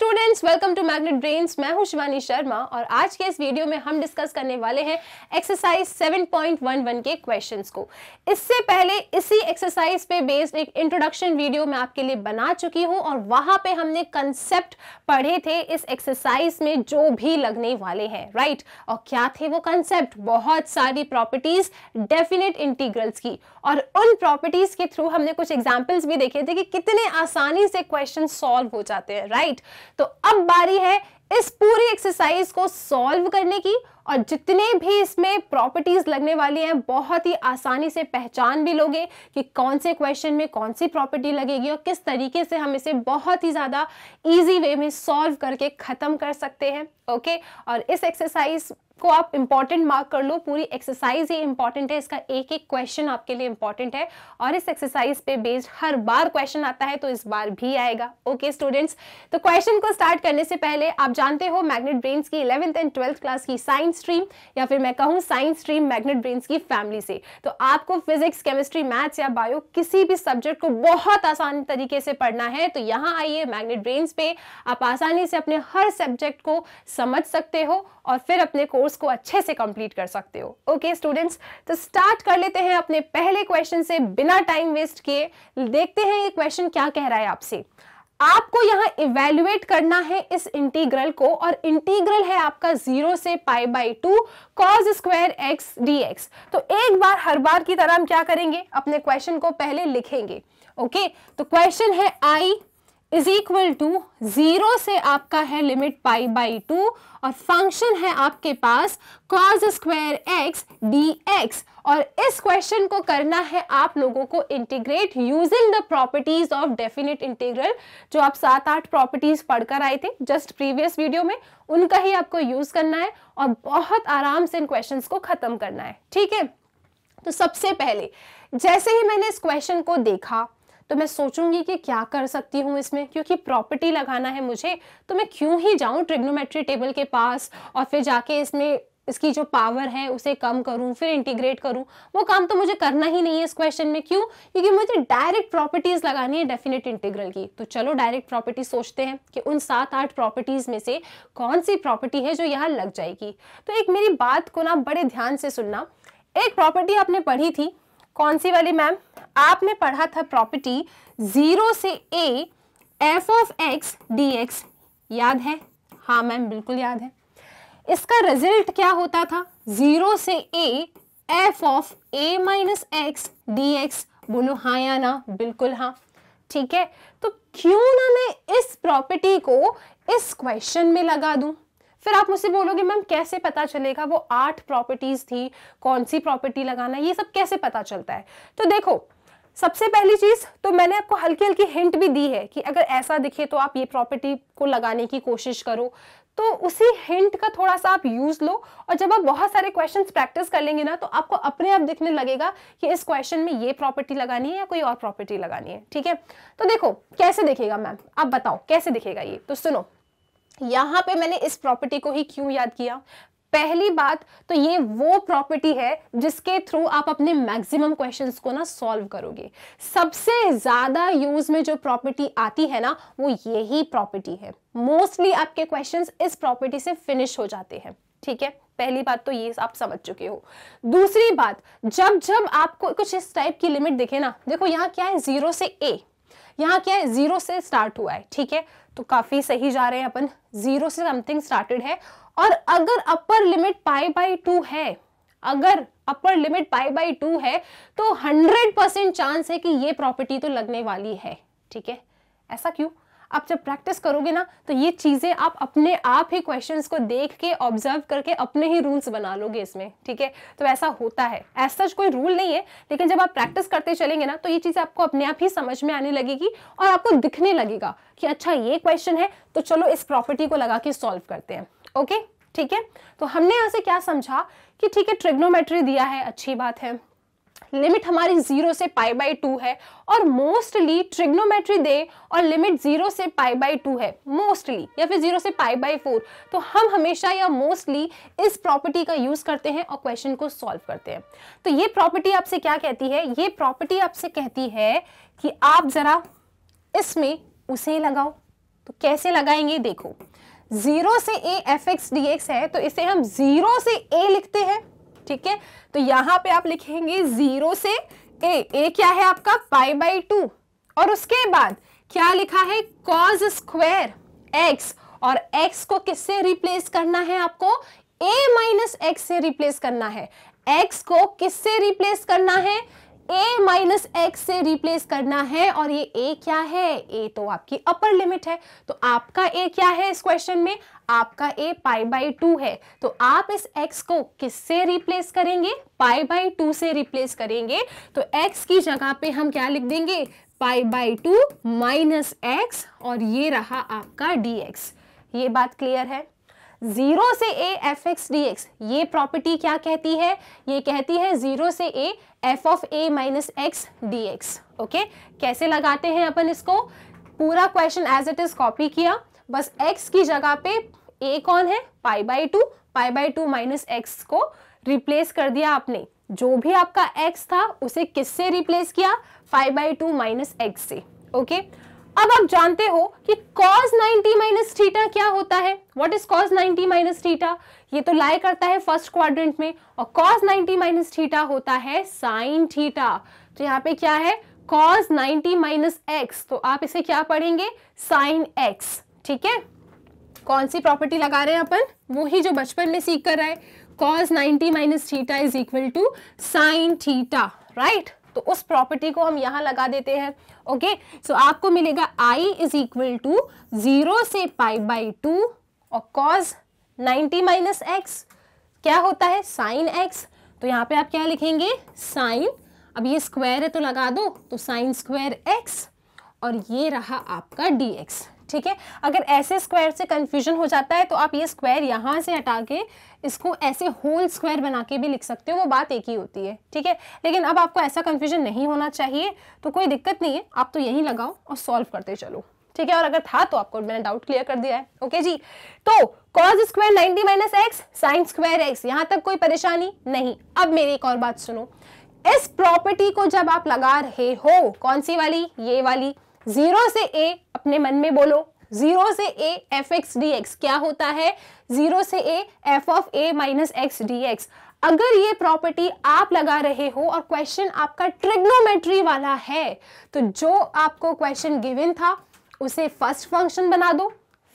Students. Friends welcome to Magnet Brains मैं हूं शिवानी शर्मा और आज के इस वीडियो में हम डिस्कस करने वाले हैं एक्सरसाइज 7.11 के क्वेश्चंस को इससे पहले इसी एक्सरसाइज पे बेस्ड एक इंट्रोडक्शन वीडियो मैं आपके लिए बना चुकी हूं और वहां पे हमने कंसेप्ट पढ़े थे इस एक्सरसाइज में जो भी लगने वाले हैं राइट right? और क्या थे वो कंसेप्ट बहुत सारी प्रॉपर्टीज डेफिनेट इंटीग्रल्स की और उन प्रॉपर्टीज के थ्रू हमने कुछ एग्जाम्पल्स भी देखे थे कि कितने आसानी से क्वेश्चन सॉल्व हो जाते हैं राइट right? तो अब बारी है इस पूरी एक्सरसाइज को सॉल्व करने की और जितने भी इसमें प्रॉपर्टीज लगने वाली हैं बहुत ही आसानी से पहचान भी लोगे कि कौन से क्वेश्चन में कौन सी प्रॉपर्टी लगेगी और किस तरीके से हम इसे बहुत ही ज़्यादा इजी वे में सॉल्व करके ख़त्म कर सकते हैं ओके और इस एक्सरसाइज को आप इंपॉर्टेंट मार्क कर लो पूरी एक्सरसाइज ही इंपॉर्टेंट है इसका एक एक क्वेश्चन आपके लिए इंपॉर्टेंट है और इस एक्सरसाइज पे बेस्ड हर बार क्वेश्चन आता है तो इस बार भी आएगा ओके okay, स्टूडेंट्स तो क्वेश्चन को स्टार्ट करने से पहले आप जानते हो मैग्नेट ब्रेन्स की इलेवंथ एंड ट्वेल्थ क्लास की साइंस स्ट्रीम या फिर मैं कहूँ साइंस स्ट्रीम मैग्नेट ब्रेन्स की फैमिली से तो आपको फिजिक्स केमिस्ट्री मैथ्स या बायो किसी भी सब्जेक्ट को बहुत आसान तरीके से पढ़ना है तो यहाँ आइए मैग्नेट ब्रेन्स पे आप आसानी से अपने हर सब्जेक्ट को समझ सकते हो और फिर अपने कोर्स को अच्छे से कंप्लीट कर सकते हो ओके स्टूडेंट्स तो स्टार्ट कर लेते हैं अपने पहले क्वेश्चन से बिना टाइम वेस्ट किए देखते हैं ये क्वेश्चन क्या कह रहा है आपसे आपको यहाँ इवेल्युएट करना है इस इंटीग्रल को और इंटीग्रल है आपका जीरो से pi by two cos square x D x तो एक बार हर बार की तरह हम क्या करेंगे अपने क्वेश्चन को पहले लिखेंगे ओके okay? तो क्वेश्चन है I is equal to zero से आपका है लिमिट पाई बाई टू और फंक्शन है आपके पास cos square x D x और इस क्वेश्चन को करना है आप लोगों को integrate using the properties of definite integral जो आप सात आठ प्रॉपर्टीज पढ़कर आए थे जस्ट प्रीवियस वीडियो में उनका ही आपको यूज़ करना है और बहुत आराम से इन क्वेश्चन को ख़त्म करना है ठीक है तो सबसे पहले जैसे ही मैंने इस क्वेश्चन को देखा तो मैं सोचूंगी कि क्या कर सकती हूँ इसमें क्योंकि प्रॉपर्टी लगाना है मुझे तो मैं क्यों ही जाऊँ ट्रिग्नोमेट्री टेबल के पास और फिर जाके इसमें इसकी जो पावर है उसे कम करूं फिर इंटीग्रेट करूं वो काम तो मुझे करना ही नहीं है इस क्वेश्चन में क्यों क्योंकि मुझे डायरेक्ट प्रॉपर्टीज लगानी है डेफिनेट इंटीग्रल की तो चलो डायरेक्ट प्रॉपर्टी सोचते हैं कि उन सात आठ प्रॉपर्टीज में से कौन सी प्रॉपर्टी है जो यहाँ लग जाएगी तो एक मेरी बात को ना बड़े ध्यान से सुनना एक प्रॉपर्टी आपने पढ़ी थी कौन सी वाली मैम आपने पढ़ा था प्रॉपर्टी जीरो से A F of x D x याद है हाँ मैम बिल्कुल याद है इसका रिजल्ट क्या होता था जीरो से A F of A minus x D x बोलो हाँ या ना बिल्कुल हाँ ठीक है तो क्यों ना मैं इस प्रॉपर्टी को इस क्वेश्चन में लगा दूं फिर आप मुझसे बोलोगे मैम कैसे पता चलेगा वो आठ प्रॉपर्टीज थी कौन सी प्रॉपर्टी लगाना ये सब कैसे पता चलता है तो देखो सबसे पहली चीज तो मैंने आपको हल्की हल्की हिंट भी दी है कि अगर ऐसा दिखे तो आप ये प्रॉपर्टी को लगाने की कोशिश करो तो उसी हिंट का थोड़ा सा आप यूज लो और जब आप बहुत सारे क्वेश्चन प्रैक्टिस कर लेंगे ना तो आपको अपने आप दिखने लगेगा कि इस क्वेश्चन में ये प्रॉपर्टी लगानी है या कोई और प्रॉपर्टी लगानी है ठीक है तो देखो कैसे दिखेगा मैम आप बताओ कैसे दिखेगा ये तो सुनो यहां पे मैंने इस प्रॉपर्टी को ही क्यों याद किया पहली बात तो ये वो प्रॉपर्टी है जिसके थ्रू आप अपने मैक्सिमम क्वेश्चंस को ना सॉल्व करोगे सबसे ज़्यादा यूज़ में जो प्रॉपर्टी आती है ना वो यही प्रॉपर्टी है मोस्टली आपके क्वेश्चंस इस प्रॉपर्टी से फिनिश हो जाते हैं ठीक है पहली बात तो ये आप समझ चुके हो दूसरी बात जब जब आपको कुछ इस टाइप की लिमिट दिखे ना देखो यहाँ क्या है जीरो से ए यहाँ क्या है जीरो से स्टार्ट हुआ है ठीक है तो काफ़ी सही जा रहे हैं अपन जीरो से समथिंग स्टार्टेड है और अगर upper limit pi by two है अगर upper limit pi by two है तो हंड्रेड परसेंट चांस है कि ये प्रॉपर्टी तो लगने वाली है ठीक है ऐसा क्यों आप जब प्रैक्टिस करोगे ना तो ये चीज़ें आप अपने आप ही क्वेश्चंस को देख के ऑब्जर्व करके अपने ही रूल्स बना लोगे इसमें ठीक है तो ऐसा होता है ऐसा सच कोई रूल नहीं है लेकिन जब आप प्रैक्टिस करते चलेंगे ना तो ये चीज़ आपको अपने आप ही समझ में आने लगेगी और आपको दिखने लगेगा कि अच्छा ये क्वेश्चन है तो चलो इस प्रॉपर्टी को लगा के सॉल्व करते हैं ओके ठीक है तो हमने यहाँ से क्या समझा कि ठीक है ट्रिग्नोमेट्री दिया है अच्छी बात है लिमिट हमारी जीरो से पाई बाई टू है और मोस्टली ट्रिग्नोमेट्री दे और लिमिट जीरो से पाई बाई टू है मोस्टली या फिर जीरो से पाई बाई फोर तो हम हमेशा या मोस्टली इस प्रॉपर्टी का यूज करते हैं और क्वेश्चन को सॉल्व करते हैं तो ये प्रॉपर्टी आपसे क्या कहती है ये प्रॉपर्टी आपसे कहती है कि आप जरा इसमें उसे लगाओ तो कैसे लगाएंगे देखो जीरो से A F x D x है तो इसे हम जीरो से ए लिखते हैं ठीक है तो यहां पे आप लिखेंगे जीरो से ए ए क्या है आपका पाई बाई टू और उसके बाद क्या लिखा है कॉज स्क्वेर एक्स और एक्स को किससे रिप्लेस करना है आपको ए माइनस एक्स से रिप्लेस करना है एक्स को किससे रिप्लेस करना है a माइनस एक्स से रिप्लेस करना है और ये a क्या है a तो आपकी अपर लिमिट है तो आपका a क्या है इस क्वेश्चन में आपका a पाई बाई टू है तो आप इस x को किससे रिप्लेस करेंगे पाई बाई टू से रिप्लेस करेंगे तो x की जगह पे हम क्या लिख देंगे pi by two minus x और ये रहा आपका डी ये बात क्लियर है जीरो से A F x D x ये प्रॉपर्टी क्या कहती है ये कहती है जीरो से A F of A minus x D x okay कैसे लगाते हैं अपन इसको पूरा question as it is copy किया बस एक्स की जगह पे ए कौन है pi by two pi by two minus x को रिप्लेस कर दिया आपने जो भी आपका एक्स था उसे किससे रिप्लेस किया five by two minus x से ओके okay? अब आप जानते हो कि cos 90 माइनस थीटा क्या होता है what is cos 90 minus theta ये तो लाई करता है फर्स्ट क्वाड्रेंट में और cos 90 माइनस थीटा होता है साइन थीटा तो यहाँ पे क्या है cos 90 माइनस एक्स तो आप इसे क्या पढ़ेंगे साइन एक्स ठीक है कौन सी प्रॉपर्टी लगा रहे हैं अपन वो ही जो बचपन में सीख कर रहा है cos 90 minus theta is equal to sine theta right तो उस प्रॉपर्टी को हम यहाँ लगा देते हैं ओके सो आपको मिलेगा I is equal to zero से पाई बाई टू और कॉज नाइनटी माइनस एक्स क्या होता है साइन एक्स तो यहाँ पे आप क्या लिखेंगे साइन अब ये स्क्वायर है तो लगा दो तो साइन स्क्वायर एक्स और ये रहा आपका डी एक्स ठीक है अगर ऐसे स्क्वायर से कन्फ्यूजन हो जाता है तो आप ये स्क्वायर यहाँ से हटा के इसको ऐसे होल स्क्वायर बना के भी लिख सकते हो वो बात एक ही होती है ठीक है लेकिन अब आपको ऐसा कन्फ्यूजन नहीं होना चाहिए तो कोई दिक्कत नहीं है आप तो यहीं लगाओ और सॉल्व करते चलो ठीक है और अगर था तो आपको मैंने डाउट क्लियर कर दिया है ओके जी तो cos square ninety minus x sine square x यहाँ तक कोई परेशानी नहीं अब मेरी एक और बात सुनो इस प्रॉपर्टी को जब आप लगा रहे हो कौन सी वाली ये वाली जीरो से ए अपने मन में बोलो जीरो से A F x D x क्या होता है जीरो से A F of A minus x D x अगर ये प्रॉपर्टी आप लगा रहे हो और क्वेश्चन आपका ट्रिग्नोमेट्री वाला है तो जो आपको क्वेश्चन गिवन था उसे फर्स्ट फंक्शन बना दो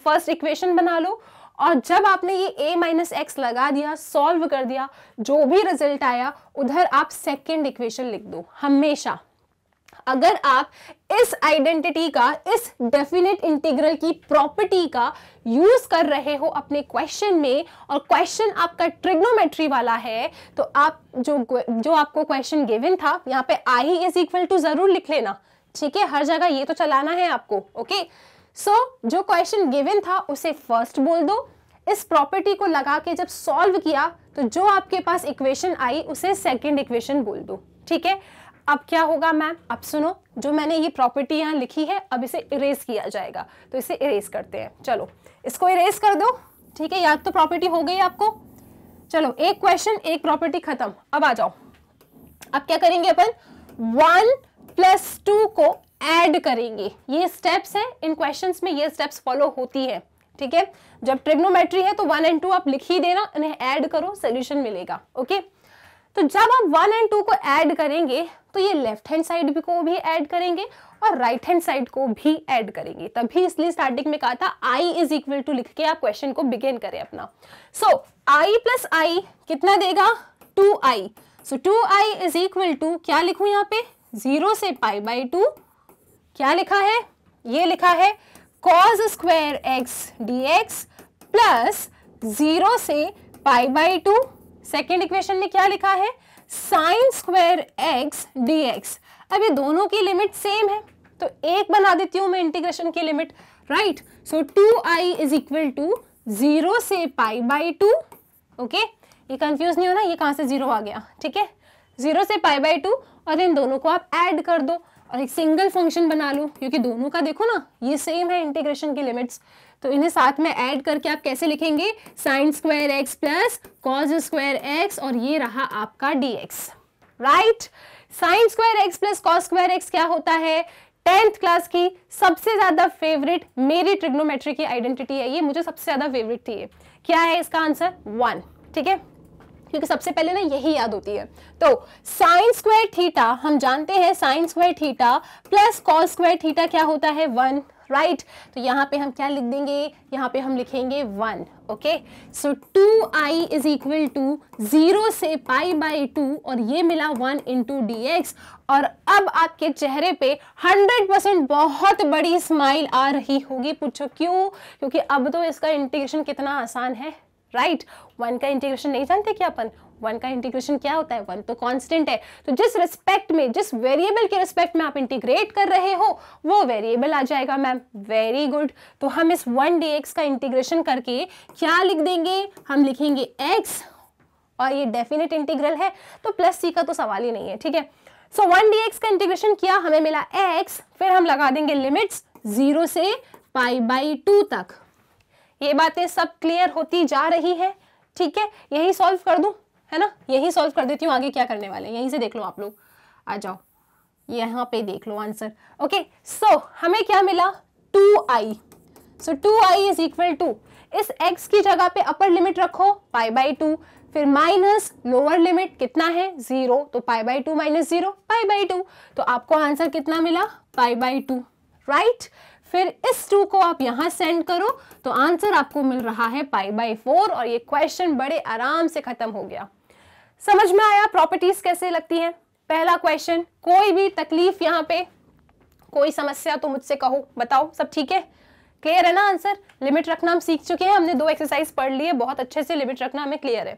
फर्स्ट इक्वेशन बना लो और जब आपने ये a माइनस एक्स लगा दिया सॉल्व कर दिया जो भी रिजल्ट आया उधर आप सेकेंड इक्वेशन लिख दो हमेशा अगर आप इस आइडेंटिटी का इस डेफिनेट इंटीग्रल की प्रॉपर्टी का यूज कर रहे हो अपने क्वेश्चन में और क्वेश्चन आपका ट्रिग्नोमेट्री वाला है तो आप जो जो आपको क्वेश्चन गिवन था यहाँ पे आई इज इक्वल टू जरूर लिख लेना ठीक है हर जगह ये तो चलाना है आपको ओके सो so, जो क्वेश्चन गिवन था उसे फर्स्ट बोल दो इस प्रॉपर्टी को लगा के जब सॉल्व किया तो जो आपके पास इक्वेशन आई उसे सेकेंड इक्वेशन बोल दो ठीक है अब क्या होगा मैम अब सुनो जो मैंने ये प्रॉपर्टी यहाँ लिखी है अब इसे इरेज किया जाएगा तो इसे इरेज करते हैं चलो इसको इरेज कर दो ठीक है याद तो प्रॉपर्टी हो गई आपको चलो एक क्वेश्चन एक प्रॉपर्टी खत्म अब आ जाओ अब क्या करेंगे अपन वन प्लस टू को एड करेंगे ये स्टेप्स हैं इन क्वेश्चंस में ये स्टेप्स फॉलो होती है ठीक है जब ट्रिग्नोमेट्री है तो वन एंड टू आप लिख ही देना इन्हें एड करो सोल्यूशन मिलेगा ओके तो जब आप वन एंड टू को एड करेंगे तो ये लेफ्ट हैंड साइड को भी ऐड करेंगे और राइट हैंड साइड को भी ऐड करेंगे तभी इसलिए स्टार्टिंग में कहा था आई इज इक्वल टू लिख के आप क्वेश्चन को बिगेन करें अपना सो आई प्लस आई कितना देगा two I so two I is equal to क्या लिखू यहाँ पे जीरो से पाई बाई टू क्या लिखा है ये लिखा है cos square x D x plus zero से pi by two second equation में क्या लिखा है sine square x D x अब ये दोनों की लिमिट सेम है तो एक बना देती हूं मैं इंटीग्रेशन की limit right so two I is equal to zero से पाई बाई टू ओके ये कंफ्यूज नहीं होना ये कहां से जीरो आ गया ठीक है जीरो से पाई बाई टू और इन दोनों को आप ऐड कर दो और एक सिंगल फंक्शन बना लो क्योंकि दोनों का देखो ना ये सेम है इंटीग्रेशन की लिमिट्स तो इन्हें साथ में ऐड करके आप कैसे लिखेंगे sine square x plus cos square x और ये रहा आपका d x right sine square x plus cos square x क्या होता है टेंथ क्लास की सबसे ज़्यादा फेवरेट मेरी ट्रिग्नोमेट्री की आइडेंटिटी है ये मुझे सबसे ज़्यादा फेवरेट थी ये क्या है इसका आंसर वन ठीक है क्योंकि सबसे पहले ना यही याद होती है तो साइन स्क्वायर थीटा हम जानते हैं sine square theta plus cos square theta क्या होता है वन राइट right? तो यहाँ पे हम क्या लिख देंगे यहाँ पे हम लिखेंगे one okay so two I is equal to zero से पाई बाई टू और ये मिला वन इंटू डी एक्स और अब आपके चेहरे पे 100 परसेंट बहुत बड़ी स्माइल आ रही होगी पूछो क्यों क्योंकि अब तो इसका इंटीग्रेशन कितना आसान है राइट right? वन का इंटीग्रेशन नहीं जानते क्या अपन वन का इंटीग्रेशन क्या होता है वन तो कांस्टेंट है तो जिस रिस्पेक्ट में जिस वेरिएबल के रिस्पेक्ट में आप इंटीग्रेट कर रहे हो वो वेरिएबल आ जाएगा मैम वेरी गुड तो हम इस वन डी का इंटीग्रेशन करके क्या लिख देंगे हम लिखेंगे एक्स और ये डेफिनेट इंटीग्रल है तो प्लस सी का तो सवाल ही नहीं है ठीक है सो वन डी एक्स का इंटीग्रेशन किया हमें मिला एक्स फिर हम लगा देंगे लिमिट्स जीरो से पाई बाई टू तक ये बातें सब क्लियर होती जा रही है ठीक है यही सॉल्व कर दूं है ना यही सॉल्व कर देती हूँ आगे क्या करने वाले यहीं से देख लो आप लोग आ जाओ यहाँ पे देख लो आंसर ओके सो हमें क्या मिला two I so two I is equal to इस x की जगह पे अपर लिमिट रखो पाई बाई टू फिर माइनस लोअर लिमिट कितना है जीरो तो pi by two minus zero pi by two तो आपको आंसर कितना मिला पाई बाई टू राइट फिर इस टू को आप यहां सेंड करो तो आंसर आपको मिल रहा है पाई बाई फोर और ये क्वेश्चन बड़े आराम से खत्म हो गया समझ में आया प्रॉपर्टीज कैसे लगती हैं पहला क्वेश्चन कोई भी तकलीफ यहाँ पे कोई समस्या तो मुझसे कहो बताओ सब ठीक है क्लियर है ना आंसर लिमिट रखना हम सीख चुके हैं हमने दो एक्सरसाइज पढ़ ली है बहुत अच्छे से लिमिट रखना हमें क्लियर है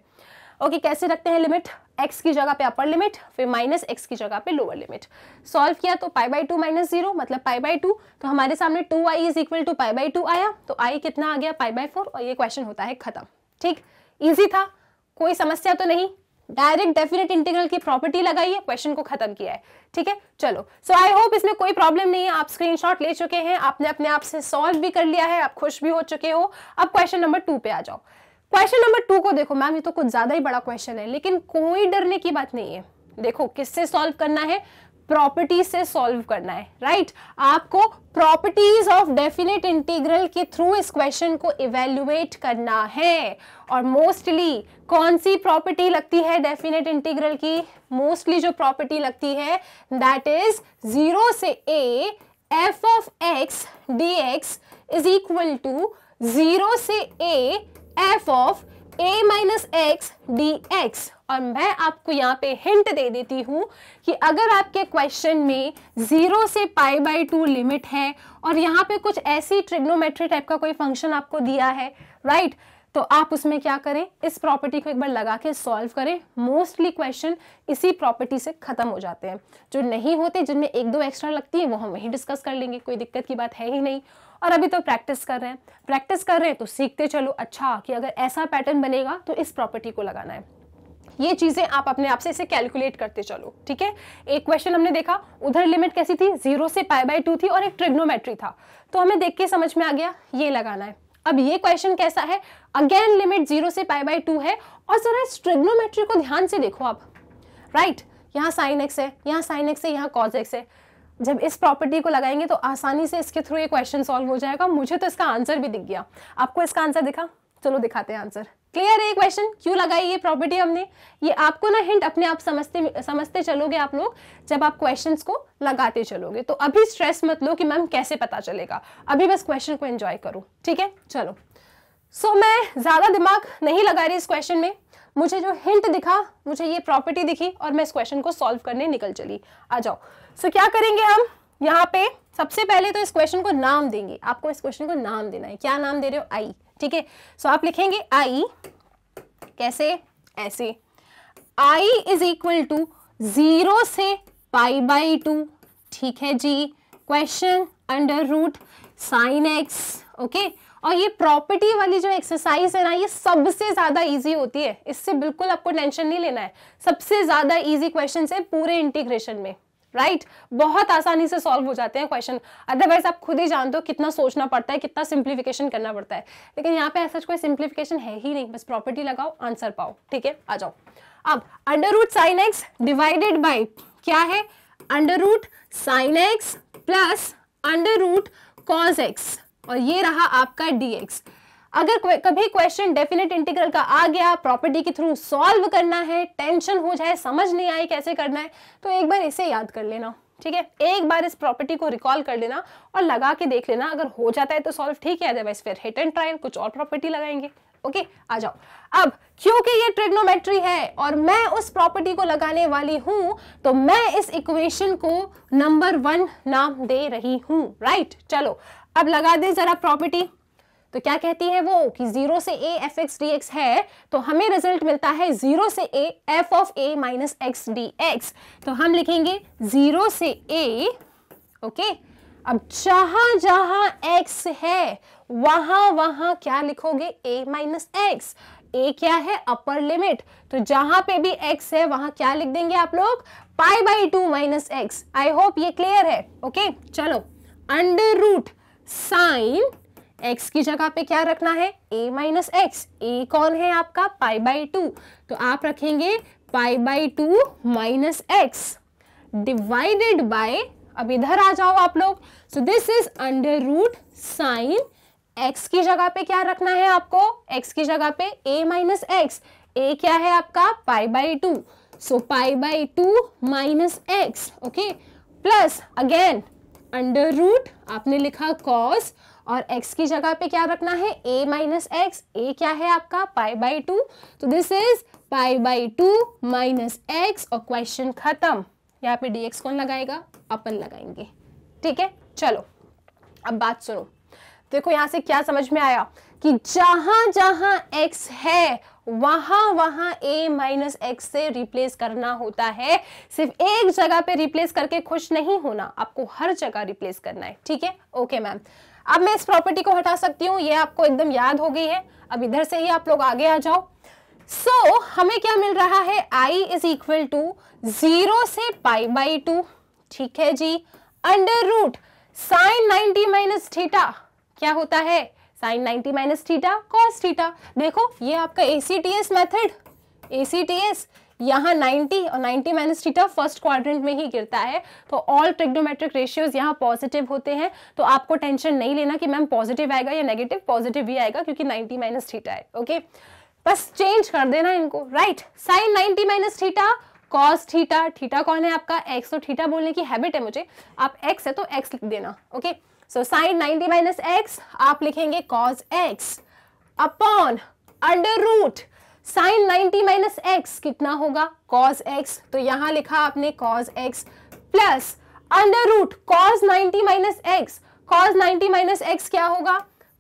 ओके okay, कैसे रखते हैं लिमिट एक्स की जगह पे अपर लिमिट फिर माइनस एक्स की जगह पे लोअर लिमिट सॉल्व किया तो pi by two minus zero मतलब पाई बाई टू तो हमारे सामने two I is equal to pi by two आया तो आई कितना आ गया पाई बाई फोर और ये क्वेश्चन होता है खत्म ठीक ईजी था कोई समस्या तो नहीं डायरेक्ट डेफिनेट इंटीग्रल की प्रॉपर्टी है क्वेश्चन को खत्म किया है ठीक है चलो सो आई होप इसमें कोई प्रॉब्लम नहीं है आप स्क्रीनशॉट ले चुके हैं आपने अपने आप से सॉल्व भी कर लिया है आप खुश भी हो चुके हो अब क्वेश्चन नंबर टू पे आ जाओ क्वेश्चन नंबर टू को देखो मैम ये तो कुछ ज्यादा ही बड़ा क्वेश्चन है लेकिन कोई डरने की बात नहीं है देखो किससे सॉल्व करना है प्रॉपर्टीज से सॉल्व करना है राइट right? आपको प्रॉपर्टीज ऑफ डेफिनेट इंटीग्रल के थ्रू इस क्वेश्चन को इवेल्युएट करना है और मोस्टली कौन सी प्रॉपर्टी लगती है डेफिनेट इंटीग्रल की मोस्टली जो प्रॉपर्टी लगती है दैट इज जीरो से A F of x D x is equal to zero से A F of A minus x D x और मैं आपको यहाँ पे हिंट दे देती हूँ कि अगर आपके क्वेश्चन में ज़ीरो से पाई बाई टू लिमिट है और यहाँ पे कुछ ऐसी ट्रिग्नोमेट्री टाइप का कोई फंक्शन आपको दिया है राइट right? तो आप उसमें क्या करें इस प्रॉपर्टी को एक बार लगा के सॉल्व करें मोस्टली क्वेश्चन इसी प्रॉपर्टी से ख़त्म हो जाते हैं जो नहीं होते जिनमें एक दो एक्स्ट्रा लगती है वो हम वहीं डिस्कस कर लेंगे कोई दिक्कत की बात है ही नहीं और अभी तो प्रैक्टिस कर रहे हैं प्रैक्टिस कर रहे हैं तो सीखते चलो अच्छा कि अगर ऐसा पैटर्न बनेगा तो इस प्रॉपर्टी को लगाना है ये चीज़ें आप अपने आप से इसे कैलकुलेट करते चलो ठीक है एक क्वेश्चन हमने देखा उधर लिमिट कैसी थी जीरो से पाई बाई टू थी और एक ट्रिग्नोमेट्री था तो हमें देख के समझ में आ गया ये लगाना है अब ये क्वेश्चन कैसा है अगेन लिमिट जीरो से पाई बाई टू है और जरा इस ट्रिग्नोमेट्री को ध्यान से देखो आप राइट right? यहाँ साइन एक्स है यहाँ साइन एक्स है यहाँ कॉज एक्स है जब इस प्रॉपर्टी को लगाएंगे तो आसानी से इसके थ्रू ये क्वेश्चन सॉल्व हो जाएगा मुझे तो इसका आंसर भी दिख गया आपको इसका आंसर दिखा चलो दिखाते हैं आंसर क्लियर है ये क्वेश्चन क्यों लगाई ये प्रॉपर्टी हमने ये आपको ना हिंट अपने आप समझते समझते चलोगे आप लोग जब आप क्वेश्चंस को लगाते चलोगे तो अभी स्ट्रेस मत लो कि मैम कैसे पता चलेगा अभी बस क्वेश्चन को एंजॉय करो ठीक है चलो सो so, मैं ज़्यादा दिमाग नहीं लगा रही इस क्वेश्चन में मुझे जो हिंट दिखा मुझे ये प्रॉपर्टी दिखी और मैं इस क्वेश्चन को सॉल्व करने निकल चली आ जाओ सो so, क्या करेंगे हम यहाँ पे सबसे पहले तो इस क्वेश्चन को नाम देंगे आपको इस क्वेश्चन को नाम देना है क्या नाम दे रहे हो आई ठीक है सो आप लिखेंगे आई कैसे ऐसे I is equal to zero से पाई बाई टू ठीक है जी question under root sine x okay और ये प्रॉपर्टी वाली जो एक्सरसाइज है ना ये सबसे ज़्यादा इजी होती है इससे बिल्कुल आपको टेंशन नहीं लेना है सबसे ज़्यादा इजी क्वेश्चन है पूरे इंटीग्रेशन में राइट right? बहुत आसानी से सॉल्व हो जाते हैं क्वेश्चन अदरवाइज आप खुद ही जानते हो कितना सोचना पड़ता है कितना सिंप्लीफिकेशन करना पड़ता है लेकिन यहाँ पे ऐसा कोई सिंप्लीफिकेशन है ही नहीं बस प्रॉपर्टी लगाओ आंसर पाओ ठीक है आ जाओ अब under root sine x divided by क्या है under root sine x plus under root cos x और ये रहा आपका डी एक्स अगर कभी क्वेश्चन डेफिनेट इंटीग्रल का आ गया प्रॉपर्टी के थ्रू सॉल्व करना है टेंशन हो जाए समझ नहीं आए कैसे करना है तो एक बार इसे याद कर लेना ठीक है एक बार इस प्रॉपर्टी को रिकॉल कर लेना और लगा के देख लेना अगर हो जाता है तो सॉल्व ठीक है अदरवाइज फिर हिट एंड ट्रायल कुछ और प्रॉपर्टी लगाएंगे ओके आ जाओ अब क्योंकि ये ट्रिग्नोमेट्री है और मैं उस प्रॉपर्टी को लगाने वाली हूं तो मैं इस इक्वेशन को नंबर वन नाम दे रही हूं राइट चलो अब लगा दे जरा प्रॉपर्टी तो क्या कहती है वो कि जीरो से A F x D x है तो हमें रिजल्ट मिलता है जीरो से A F of A minus x D x तो हम लिखेंगे जीरो से ए ओके अब जहां जहां एक्स है वहां वहां क्या लिखोगे ए माइनस एक्स ए क्या है अपर लिमिट तो जहां पे भी एक्स है वहां क्या लिख देंगे आप लोग pi by two minus x I hope ये क्लियर है ओके okay? चलो अंडर रूट साइन एक्स की जगह पे क्या रखना है ए माइनस एक्स ए कौन है आपका पाई बाई टू तो आप रखेंगे pi by two minus x divided by अब इधर आ जाओ आप लोग so this is under root sine x की जगह पे क्या रखना है आपको एक्स की जगह पे ए माइनस एक्स ए क्या है आपका pi by two so pi by two minus x okay plus again under root आपने लिखा कॉस और x की जगह पे क्या रखना है a माइनस एक्स ए क्या है आपका पाई बाई टू तो this is pi by two minus x और क्वेश्चन खत्म यहाँ पे dx कौन लगाएगा अपन लगाएंगे ठीक है चलो अब बात सुनो देखो यहां से क्या समझ में आया कि जहां जहां x है वहां वहां a माइनस एक्स से रिप्लेस करना होता है सिर्फ एक जगह पे रिप्लेस करके खुश नहीं होना आपको हर जगह रिप्लेस करना है ठीक है ओके मैम अब मैं इस प्रॉपर्टी को हटा सकती हूँ ये आपको एकदम याद हो गई है अब इधर से ही आप लोग आगे आ जाओ सो so, हमें क्या मिल रहा है I is equal to zero से पाई बाई टू ठीक है जी under root sine ninety minus theta क्या होता है sine ninety minus theta cos theta देखो ये आपका ACTS method T S T S यहाँ 90 और 90 माइनस थीटा फर्स्ट क्वाड्रेंट में ही गिरता है तो ऑल ट्रिग्नोमेट्रिक रेशियोज यहाँ पॉजिटिव होते हैं तो आपको टेंशन नहीं लेना कि मैम पॉजिटिव आएगा या नेगेटिव पॉजिटिव ही आएगा क्योंकि 90 माइनस थीटा है ओके बस चेंज कर देना इनको right sine 90 minus theta cos theta theta कौन है आपका एक्स तो थीटा बोलने की हैबिट है मुझे आप एक्स है तो एक्स लिख देना okay so sine ninety minus x आप लिखेंगे cos x upon under root sine 90 minus x कितना होगा कॉज एक्स तो यहाँ लिखा आपने cos x plus under root cos ninety minus x cos ninety minus x क्या होगा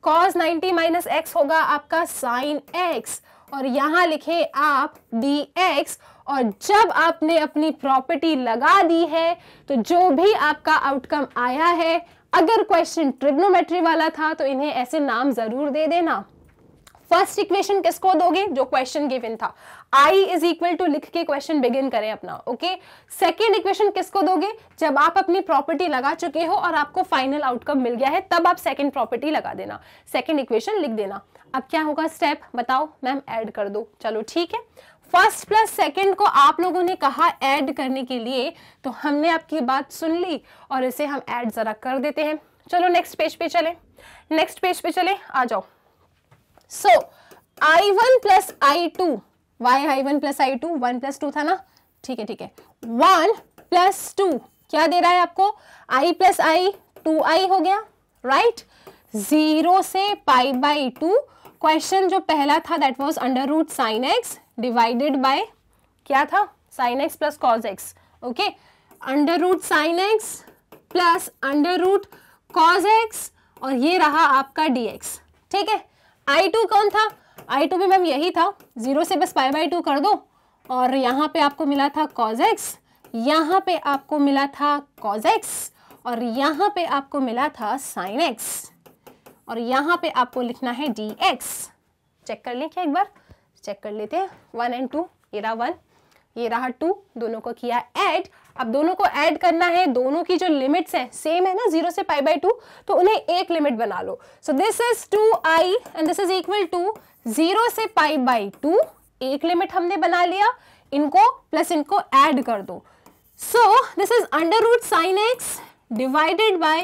कॉज नाइन्टी माइनस एक्स होगा आपका साइन एक्स और यहाँ लिखे आप डी एक्स और जब आपने अपनी प्रॉपर्टी लगा दी है तो जो भी आपका आउटकम आया है अगर क्वेश्चन ट्रिग्नोमेट्री वाला था तो इन्हें ऐसे नाम ज़रूर दे देना फर्स्ट इक्वेशन किसको दोगे जो क्वेश्चन गिवन था आई इज इक्वल टू लिख के क्वेश्चन बिगिन करें अपना ओके सेकेंड इक्वेशन किसको दोगे जब आप अपनी प्रॉपर्टी लगा चुके हो और आपको फाइनल आउटकम मिल गया है तब आप सेकेंड प्रॉपर्टी लगा देना सेकेंड इक्वेशन लिख देना अब क्या होगा स्टेप बताओ मैम ऐड कर दो चलो ठीक है फर्स्ट प्लस सेकेंड को आप लोगों ने कहा ऐड करने के लिए तो हमने आपकी बात सुन ली और इसे हम ऐड ज़रा कर देते हैं चलो नेक्स्ट पेज पे चले नेक्स्ट पेज पे चले आ जाओ so I one plus I two why I one plus I two one plus two था ना ठीक है ठीक है वन प्लस टू क्या दे रहा है आपको आई प्लस आई टू आई हो गया राइट जीरो से पाई बाई टू क्वेश्चन जो पहला था that was under root sine x divided by क्या था sine x plus cos x okay under root sine x plus under root cos x और ये रहा आपका डी एक्स ठीक है आई टू कौन था आई टू भी मैम यही था जीरो से बस पाई बाई टू कर दो और यहाँ पे आपको मिला था कॉज एक्स यहाँ पे आपको मिला था कॉज एक्स और यहाँ पे आपको मिला था साइन एक्स और यहाँ पे आपको लिखना है डी एक्स चेक कर लें क्या एक बार चेक कर लेते हैं वन एंड टू ये रहा वन ये रहा टू दोनों को किया एड अब दोनों को ऐड करना है दोनों की जो लिमिट्स हैं सेम है ना जीरो से पाई बाई टू तो उन्हें एक लिमिट बना लो so this is two I and this is equal to zero से पाई बाई टू एक लिमिट हमने बना लिया इनको प्लस इनको ऐड कर दो so this is under root sine x divided by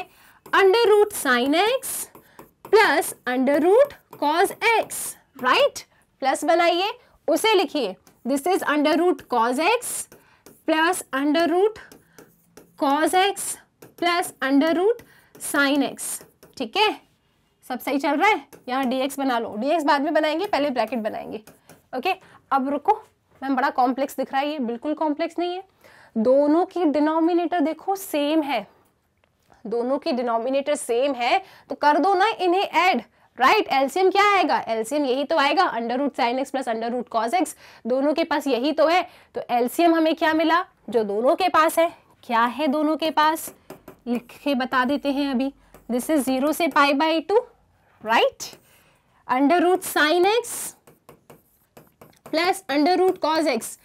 under root sine x plus under root cos x right plus बनाइए उसे लिखिए this is under root cos x plus under root cos x plus under root sine x ठीक है सब सही चल रहा है यहाँ डी एक्स बना लो डी एक्स बाद में बनाएंगे पहले ब्रैकेट बनाएंगे ओके अब रुको मैम बड़ा कॉम्प्लेक्स दिख रहा है ये बिल्कुल कॉम्प्लेक्स नहीं है दोनों की डिनोमिनेटर देखो सेम है दोनों की डिनोमिनेटर सेम है तो कर दो ना इन्हें ऐड राइट right? एल्सियम क्या आएगा एल्सियम यही तो आएगा under root sine x plus under root cos x दोनों के पास यही तो है तो एल्सियम हमें क्या मिला जो दोनों के पास है क्या है दोनों के पास लिख के बता देते हैं अभी दिस इज जीरो से pi by two right under root sine x plus under root cos x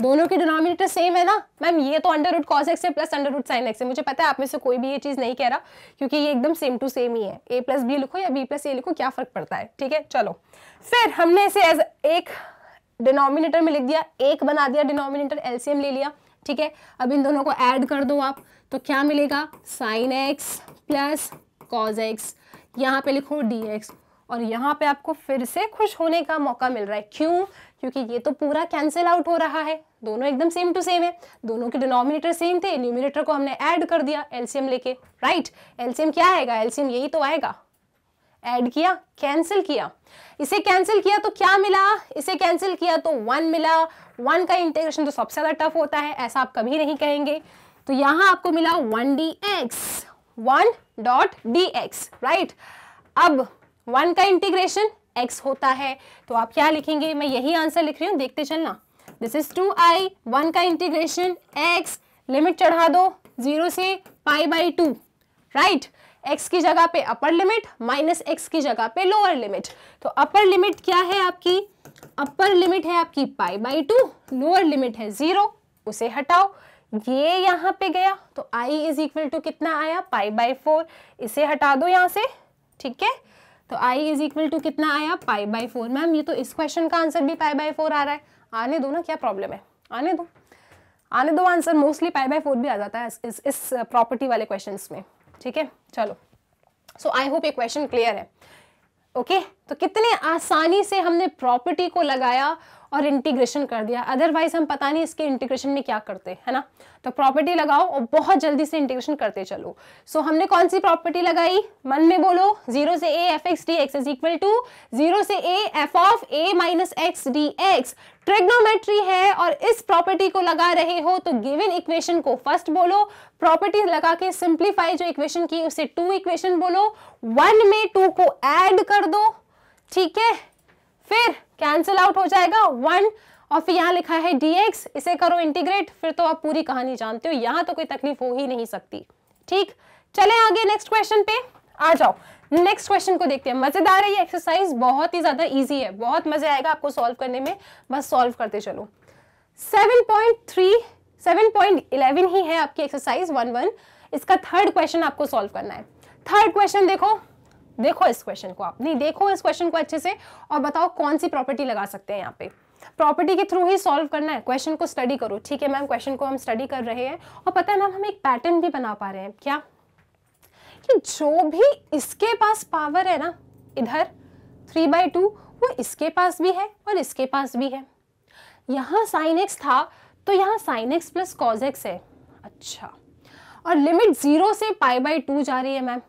दोनों के डिनोमिनेटर सेम है ना मैम ये तो अंडर रूट कॉस एक्स है plus under root sine x है मुझे पता है आप में से कोई भी ये चीज़ नहीं कह रहा क्योंकि ये एकदम सेम टू सेम ही है ए प्लस बी लिखो या बी प्लस ए लिखो क्या फ़र्क पड़ता है ठीक है चलो फिर हमने इसे एज एक डिनोमिनेटर में लिख दिया एक बना दिया डिनोमिनेटर एलसीएम ले लिया ठीक है अब इन दोनों को ऐड कर दो आप तो क्या मिलेगा sine x plus cos x यहाँ पे लिखो डी एक्स और यहाँ पे आपको फिर से खुश होने का मौका मिल रहा है क्यों क्योंकि ये तो पूरा कैंसिल आउट हो रहा है दोनों एकदम सेम टू सेम है दोनों के डिनोमिनेटर सेम थे न्यूमिनेटर को हमने ऐड कर दिया एल्सियम लेके राइट एल्सियम क्या आएगा एल्सियम यही तो आएगा ऐड किया कैंसिल किया इसे कैंसिल किया तो क्या मिला इसे कैंसिल किया तो वन मिला वन का इंटीग्रेशन तो सबसे ज़्यादा टफ होता है ऐसा आप कभी नहीं कहेंगे तो यहां आपको मिला one d x one dot d x right अब वन का इंटीग्रेशन एक्स होता है तो आप क्या लिखेंगे मैं यही आंसर लिख रही हूँ देखते चलना this is two I one का इंटीग्रेशन एक्स लिमिट चढ़ा दो जीरो से pi by two right x की जगह पे अपर लिमिट माइनस एक्स की जगह पे लोअर लिमिट तो अपर लिमिट क्या है आपकी अपर लिमिट है आपकी pi by two lower limit है जीरो उसे हटाओ ये यहाँ पे गया तो आई इज इक्वल टू कितना आया पाई बाई फोर इसे हटा दो यहाँ से ठीक है तो आई इज इक्वल टू कितना आया पाई बाई फोर मैम ये तो इस क्वेश्चन का आंसर भी पाई बाई फोर आ रहा है आने दो ना क्या प्रॉब्लम है आने दो आने दो answer mostly pi by four भी आ जाता है इस इस प्रॉपर्टी uh, वाले क्वेश्चन में ठीक है चलो सो आई होप ये क्वेश्चन क्लियर है ओके okay? तो कितने आसानी से हमने प्रॉपर्टी को लगाया और इंटीग्रेशन कर दिया अदरवाइज हम पता नहीं इसके इंटीग्रेशन में क्या करते है ना तो प्रॉपर्टी लगाओ और बहुत जल्दी से इंटीग्रेशन करते चलो सो so, हमने कौन सी प्रॉपर्टी लगाई मन में बोलो जीरो से A F x D x is equal to zero से A F of A minus x D x trigonometry है और इस प्रॉपर्टी को लगा रहे हो तो गिवन इक्वेशन को फर्स्ट बोलो प्रॉपर्टी लगा के सिंप्लीफाई जो इक्वेशन की उसे टू इक्वेशन बोलो वन में टू को एड कर दो ठीक है फिर कैंसिल आउट हो जाएगा वन और फिर यहाँ लिखा है dx इसे करो इंटीग्रेट फिर तो आप पूरी कहानी जानते हो यहाँ तो कोई तकलीफ हो ही नहीं सकती ठीक चले आगे नेक्स्ट क्वेश्चन पे आ जाओ नेक्स्ट क्वेश्चन को देखते हैं मजेदार है ये एक्सरसाइज बहुत ही ज्यादा इजी है बहुत मजा आएगा आपको सॉल्व करने में बस सॉल्व करते चलो 7.3 7.11 ही है आपकी एक्सरसाइज 1.1 इसका थर्ड क्वेश्चन आपको सॉल्व करना है थर्ड क्वेश्चन देखो देखो इस क्वेश्चन को आप नहीं देखो इस क्वेश्चन को अच्छे से और बताओ कौन सी प्रॉपर्टी लगा सकते हैं यहाँ पे प्रॉपर्टी के थ्रू ही सॉल्व करना है क्वेश्चन को स्टडी करो ठीक है मैम क्वेश्चन को हम स्टडी कर रहे हैं और पता है मैम हम एक पैटर्न भी बना पा रहे हैं क्या कि जो भी इसके पास पावर है ना इधर थ्री बाई टू वो इसके पास भी है और इसके पास भी है यहाँ साइन एक्स था तो यहाँ sine x plus cos x है अच्छा और लिमिट जीरो से पाई बाई टू जा रही है मैम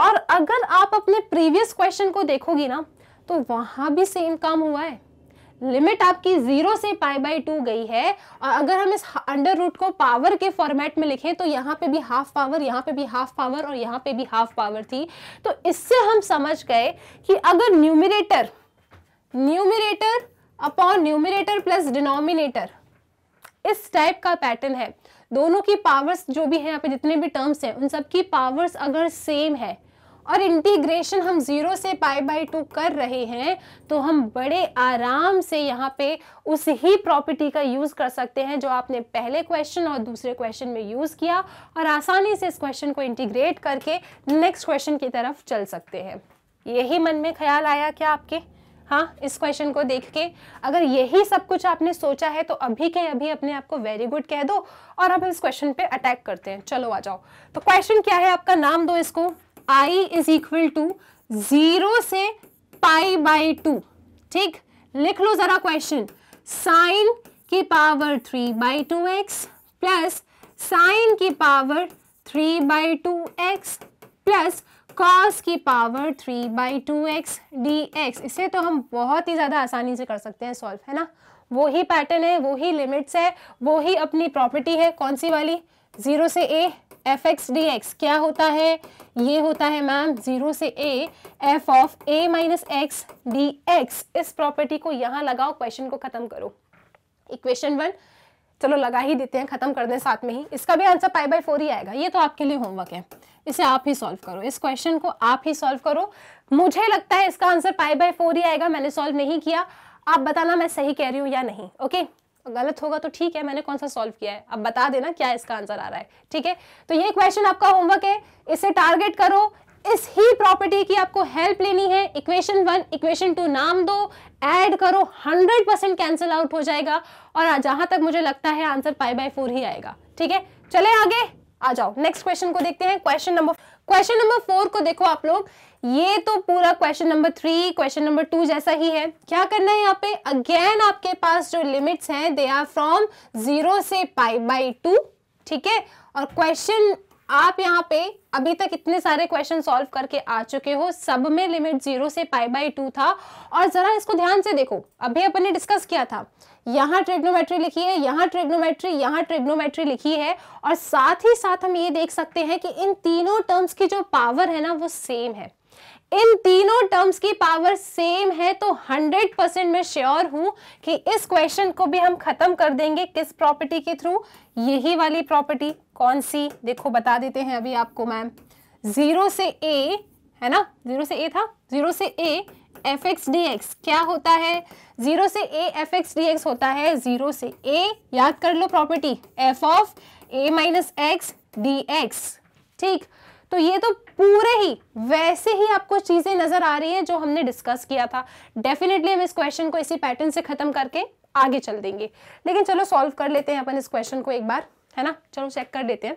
और अगर आप अपने प्रीवियस क्वेश्चन को देखोगी ना तो वहाँ भी सेम काम हुआ है लिमिट आपकी जीरो से पाई बाई टू गई है और अगर हम इस अंडर रूट को पावर के फॉर्मेट में लिखें तो यहाँ पे भी हाफ पावर यहाँ पे भी हाफ पावर और यहाँ पे भी हाफ पावर थी तो इससे हम समझ गए कि अगर numerator numerator upon numerator plus denominator इस टाइप का पैटर्न है दोनों की पावर्स जो भी है यहाँ पे जितने भी टर्म्स हैं उन सब की पावर्स अगर सेम है और इंटीग्रेशन हम ज़ीरो से पाई बाई टू कर रहे हैं तो हम बड़े आराम से यहाँ पे उस ही प्रॉपर्टी का यूज़ कर सकते हैं जो आपने पहले क्वेश्चन और दूसरे क्वेश्चन में यूज़ किया और आसानी से इस क्वेश्चन को इंटीग्रेट करके नेक्स्ट क्वेश्चन की तरफ चल सकते हैं यही मन में ख्याल आया क्या आपके हाँ इस क्वेश्चन को देख के अगर यही सब कुछ आपने सोचा है तो अभी के अभी अपने आप को वेरी गुड कह दो और अब इस क्वेश्चन पे अटैक करते हैं चलो आ जाओ तो क्वेश्चन क्या है आपका नाम दो इसको I is equal to zero से पाई बाई टू ठीक लिख लो जरा क्वेश्चन साइन की power three by two x plus sine की power three by two x plus cos की power three by two x D x इसे तो हम बहुत ही ज़्यादा आसानी से कर सकते हैं सॉल्व है ना वो ही पैटर्न है वो ही लिमिट्स है वो ही अपनी प्रॉपर्टी है कौन सी वाली ज़ीरो से A F x D x क्या होता है ये होता है मैम जीरो से A F of A minus x D x इस प्रॉपर्टी को यहां लगाओ क्वेश्चन को खत्म करो इक्वेशन वन चलो लगा ही देते हैं खत्म कर दें साथ में ही इसका भी आंसर पाई बाई फोर ही आएगा ये तो आपके लिए होमवर्क है इसे आप ही सॉल्व करो इस क्वेश्चन को आप ही सॉल्व करो मुझे लगता है इसका आंसर पाई बाई फोर ही आएगा मैंने सॉल्व नहीं किया आप बताना मैं सही कह रही हूँ या नहीं ओके गलत होगा तो ठीक है मैंने कौन सा सॉल्व किया है अब बता देना क्या इसका आंसर आ रहा है ठीक है तो ये क्वेश्चन आपका होमवर्क है इसे टारगेट करो इस ही प्रॉपर्टी की आपको हेल्प लेनी है इक्वेशन वन इक्वेशन टू नाम दो ऐड करो 100 परसेंट कैंसिल आउट हो जाएगा और जहां तक मुझे लगता है आंसर फाइव बाई फोर ही आएगा ठीक है चले आगे आ जाओ नेक्स्ट क्वेश्चन को देखते हैं question number question number four को देखो आप लोग ये तो पूरा question number three question number two जैसा ही है क्या करना है यहाँ पे अगेन आपके पास जो लिमिट्स हैं दे आर फ्रॉम जीरो से पाई बाई टू ठीक है और क्वेश्चन आप यहाँ पे अभी तक इतने सारे क्वेश्चन सॉल्व करके आ चुके हो सब में लिमिट जीरो से पाई बाई टू था और जरा इसको ध्यान से देखो अभी अपन ने डिस्कस किया था यहाँ ट्रिग्नोमेट्री लिखी है यहाँ ट्रिग्नोमेट्री यहाँ ट्रिग्नोमेट्री लिखी है और साथ ही साथ हम ये देख सकते हैं कि इन तीनों टर्म्स की जो पावर है ना वो सेम है इन तीनों टर्म्स की पावर सेम है तो 100 परसेंट मैं श्योर हूं कि इस क्वेश्चन को भी हम खत्म कर देंगे किस प्रॉपर्टी के थ्रू यही वाली प्रॉपर्टी कौन सी देखो बता देते हैं अभी आपको मैम जीरो से ए है ना जीरो से ए था जीरो से A F x D x क्या होता है जीरो से A F x D x होता है जीरो से ए याद कर लो property f of A minus x D x ठीक तो ये तो पूरे ही वैसे ही आपको चीज़ें नज़र आ रही हैं जो हमने डिस्कस किया था डेफिनेटली हम इस क्वेश्चन को इसी पैटर्न से ख़त्म करके आगे चल देंगे लेकिन चलो सॉल्व कर लेते हैं अपन इस क्वेश्चन को एक बार है ना चलो चेक कर देते हैं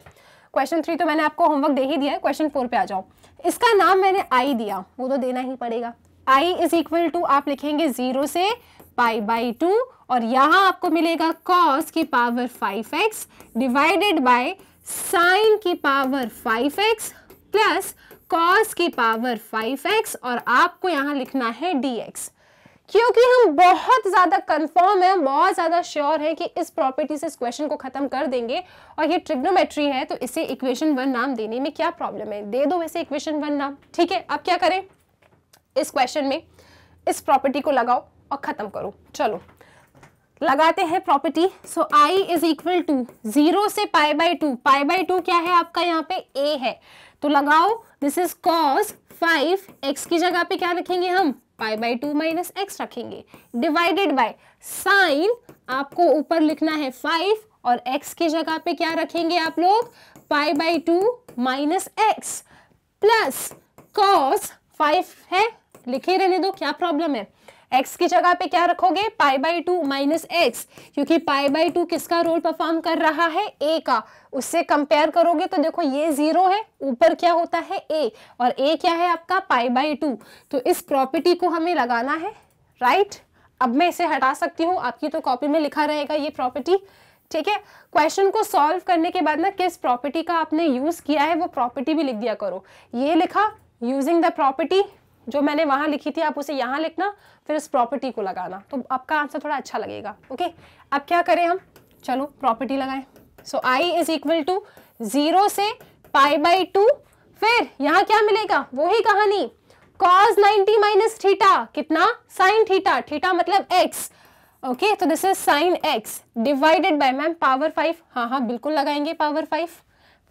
क्वेश्चन थ्री तो मैंने आपको होमवर्क दे ही दिया है क्वेश्चन फोर पे आ जाओ इसका नाम मैंने आई दिया वो तो देना ही पड़ेगा आई इज इक्वल टू आप लिखेंगे जीरो से पाई बाई टू और यहाँ आपको मिलेगा कॉस की power five x divided by sine की power five x plus cos की पावर 5x और आपको यहाँ लिखना है dx क्योंकि हम बहुत ज़्यादा कंफर्म है बहुत ज़्यादा श्योर है कि इस प्रॉपर्टी से इस क्वेश्चन को ख़त्म कर देंगे और ये ट्रिग्नोमेट्री है तो इसे इक्वेशन वन नाम देने में क्या प्रॉब्लम है दे दो वैसे इक्वेशन वन नाम ठीक है अब क्या करें इस क्वेश्चन में इस प्रॉपर्टी को लगाओ और ख़त्म करो चलो लगाते हैं property so I is equal to zero से pi by two pi by two क्या है आपका यहाँ पे ए है तो लगाओ this is cos five x की जगह पे क्या रखेंगे हम pi by two minus x रखेंगे डिवाइडेड बाय साइन आपको ऊपर लिखना है फाइव और एक्स की जगह पे क्या रखेंगे आप लोग pi by two minus x plus cos five है लिखे रहने दो क्या प्रॉब्लम है एक्स की जगह पे क्या रखोगे pi by two minus x क्योंकि पाई बाई टू किसका रोल परफॉर्म कर रहा है ए का उससे कंपेयर करोगे तो देखो ये जीरो है ऊपर क्या होता है ए और ए क्या है आपका पाई बाई टू तो इस प्रॉपर्टी को हमें लगाना है राइट अब मैं इसे हटा सकती हूँ आपकी तो कॉपी में लिखा रहेगा ये प्रॉपर्टी ठीक है क्वेश्चन को सॉल्व करने के बाद ना किस प्रॉपर्टी का आपने यूज़ किया है वो प्रॉपर्टी भी लिख दिया करो ये लिखा यूजिंग द प्रॉपर्टी जो मैंने वहां लिखी थी आप उसे यहाँ लिखना फिर इस प्रॉपर्टी को लगाना तो आपका आंसर थोड़ा अच्छा लगेगा ओके अब क्या करें हम चलो प्रॉपर्टी लगाएं so I is equal to zero से पाई बाई टू फिर यहाँ क्या मिलेगा वही कहानी कॉज नाइनटी माइनस थीटा कितना साइन थीटा थीटा मतलब एक्स ओके तो this is sine x divided by ma'am power five हाँ हाँ बिल्कुल लगाएंगे पावर फाइव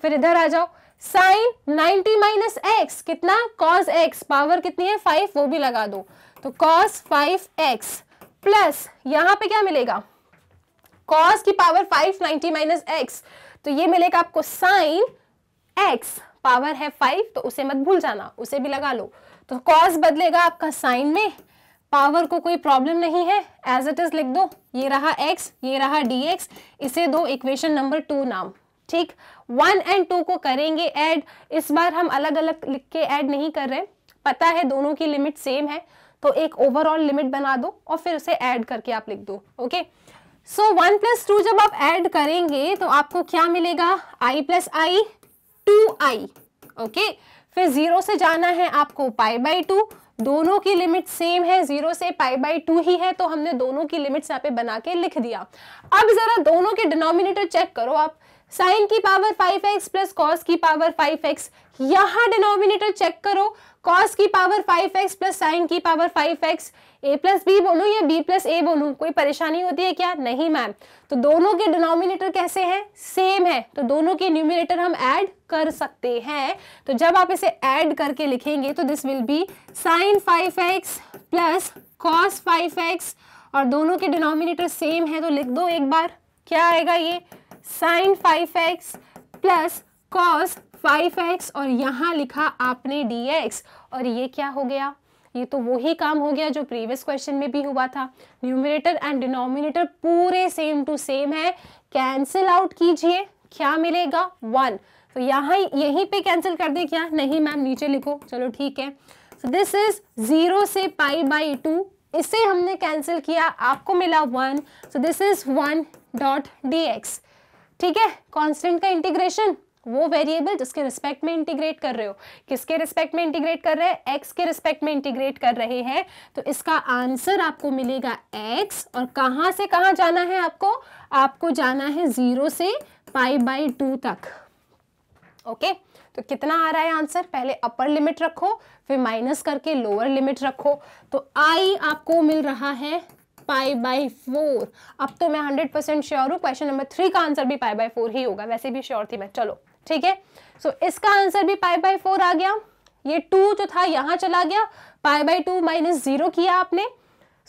फिर इधर आ जाओ साइन 90 माइनस एक्स कितना कॉस एक्स पावर कितनी है फाइव वो भी लगा दो तो कॉस फाइव एक्स प्लस यहां पे क्या मिलेगा कॉस की power five ninety minus x तो ये मिलेगा आपको साइन एक्स पावर है फाइव तो उसे मत भूल जाना उसे भी लगा लो तो कॉस बदलेगा आपका साइन में पावर को कोई प्रॉब्लम नहीं है एज इट इज लिख दो ये रहा एक्स ये रहा डी एक्स इसे दो इक्वेशन नंबर टू नाम ठीक वन एंड टू को करेंगे ऐड इस बार हम अलग अलग लिख के ऐड नहीं कर रहे पता है दोनों की लिमिट सेम है तो एक ओवरऑल लिमिट बना दो और फिर उसे ऐड करके आप लिख दो okay so one plus two जब आप ऐड करेंगे तो आपको क्या मिलेगा I plus I two I okay फिर जीरो से जाना है आपको पाई बाई टू दोनों की लिमिट सेम है जीरो से पाई बाई टू ही है तो हमने दोनों की लिमिट्स यहाँ पे बना के लिख दिया अब जरा दोनों के डिनोमिनेटर चेक करो आप साइन की power five x plus cos की पावर फाइव एक्स यहाँ डिनोमिनेटर चेक करो कॉस की power five x plus sine की power five x a plus b बोलू या बी प्लस ए बोलू कोई परेशानी होती है क्या नहीं मैम तो दोनों के डिनोमिनेटर कैसे हैं सेम है तो दोनों के न्यूमिनेटर हम ऐड कर सकते हैं तो जब आप इसे ऐड करके लिखेंगे तो this will be sine five x plus cos five x और दोनों के डिनोमिनेटर सेम है तो लिख दो एक बार क्या आएगा ये sine five x plus cos five x और यहाँ लिखा आपने डी एक्स और ये क्या हो गया ये तो वही काम हो गया जो प्रीवियस क्वेश्चन में भी हुआ था न्यूमिनेटर एंड डिनोमिनेटर पूरे सेम टू सेम है कैंसिल आउट कीजिए क्या मिलेगा वन तो यहाँ यहीं पे कैंसिल कर दें क्या नहीं मैम नीचे लिखो चलो ठीक है सो दिस इज जीरो से पाई बाई टू इसे हमने कैंसिल किया आपको मिला one so this is one dot d x ठीक है कांस्टेंट का इंटीग्रेशन वो वेरिएबल जिसके रिस्पेक्ट में इंटीग्रेट कर रहे हो किसके रिस्पेक्ट में इंटीग्रेट कर रहे हैं एक्स के रिस्पेक्ट में इंटीग्रेट कर रहे हैं तो इसका आंसर आपको मिलेगा एक्स और कहां से कहाँ जाना है आपको आपको जाना है ज़ीरो से पाई बाई टू तक ओके तो कितना आ रहा है आंसर पहले अपर लिमिट रखो फिर माइनस करके लोअर लिमिट रखो तो आई आपको मिल रहा है पाई बाय फोर अब तो मैं हंड्रेड परसेंट श्योर हूँ क्वेश्चन नंबर थ्री का आंसर भी पाई बाय फोर ही होगा वैसे भी श्योर थी मैं चलो ठीक है सो इसका आंसर भी पाई बाय फोर आ गया ये टू जो था यहाँ चला गया pi by two minus zero किया आपने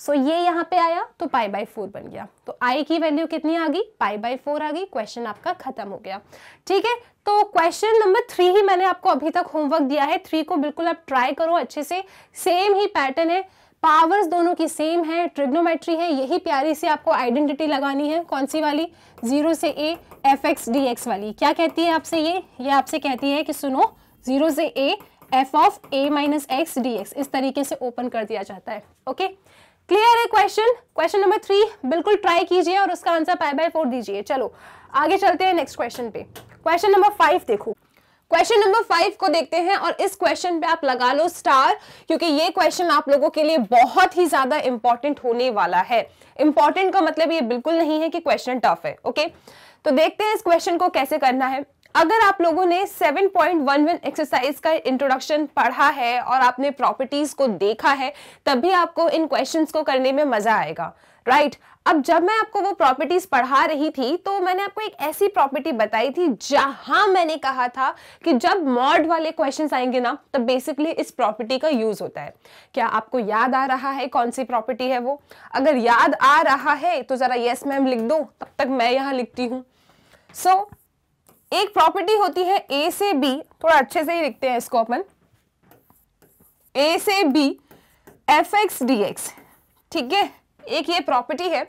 सो ये यहाँ पे आया तो पाई बाय फोर बन गया तो आई की वैल्यू कितनी आ गई पाई बाय फोर आ गई क्वेश्चन आपका खत्म हो गया ठीक है तो क्वेश्चन नंबर थ्री ही मैंने आपको अभी तक होमवर्क दिया है थ्री को बिल्कुल आप ट्राई करो अच्छे से सेम ही पैटर्न है पावर्स दोनों की सेम है ट्रिग्नोमेट्री है यही प्यारी से आपको आइडेंटिटी लगानी है कौन सी वाली जीरो से A F x D x वाली क्या कहती है आपसे ये ये आपसे कहती है कि सुनो जीरो से A F of A minus x D x इस तरीके से ओपन कर दिया जाता है ओके क्लियर है क्वेश्चन क्वेश्चन नंबर थ्री बिल्कुल ट्राई कीजिए और उसका आंसर पाई बाई फोर दीजिए चलो आगे चलते हैं नेक्स्ट क्वेश्चन पे क्वेश्चन नंबर फाइव देखो क्वेश्चन नंबर फाइव को देखते हैं और इस क्वेश्चन पे आप लगा लो स्टार क्योंकि ये क्वेश्चन आप लोगों के लिए बहुत ही ज्यादा इंपॉर्टेंट होने वाला है इंपॉर्टेंट का मतलब ये बिल्कुल नहीं है कि क्वेश्चन टफ है ओके तो देखते हैं इस क्वेश्चन को कैसे करना है अगर आप लोगों ने 7.11 एक्सरसाइज का इंट्रोडक्शन पढ़ा है और आपने प्रॉपर्टीज को देखा है तभी आपको इन क्वेश्चंस को करने में मजा आएगा राइट right? अब जब मैं आपको वो प्रॉपर्टीज पढ़ा रही थी तो मैंने आपको एक ऐसी प्रॉपर्टी बताई थी जहां मैंने कहा था कि जब मॉड वाले क्वेश्चन आएंगे ना तो बेसिकली इस प्रॉपर्टी का यूज होता है क्या आपको याद आ रहा है कौन सी प्रॉपर्टी है वो अगर याद आ रहा है तो जरा यस मैम लिख दो तब तक मैं यहां लिखती हूँ सो so, एक प्रॉपर्टी होती है ए से बी थोड़ा अच्छे से ही लिखते हैं इसको अपन ए से b f x D x ठीक है एक ये प्रॉपर्टी है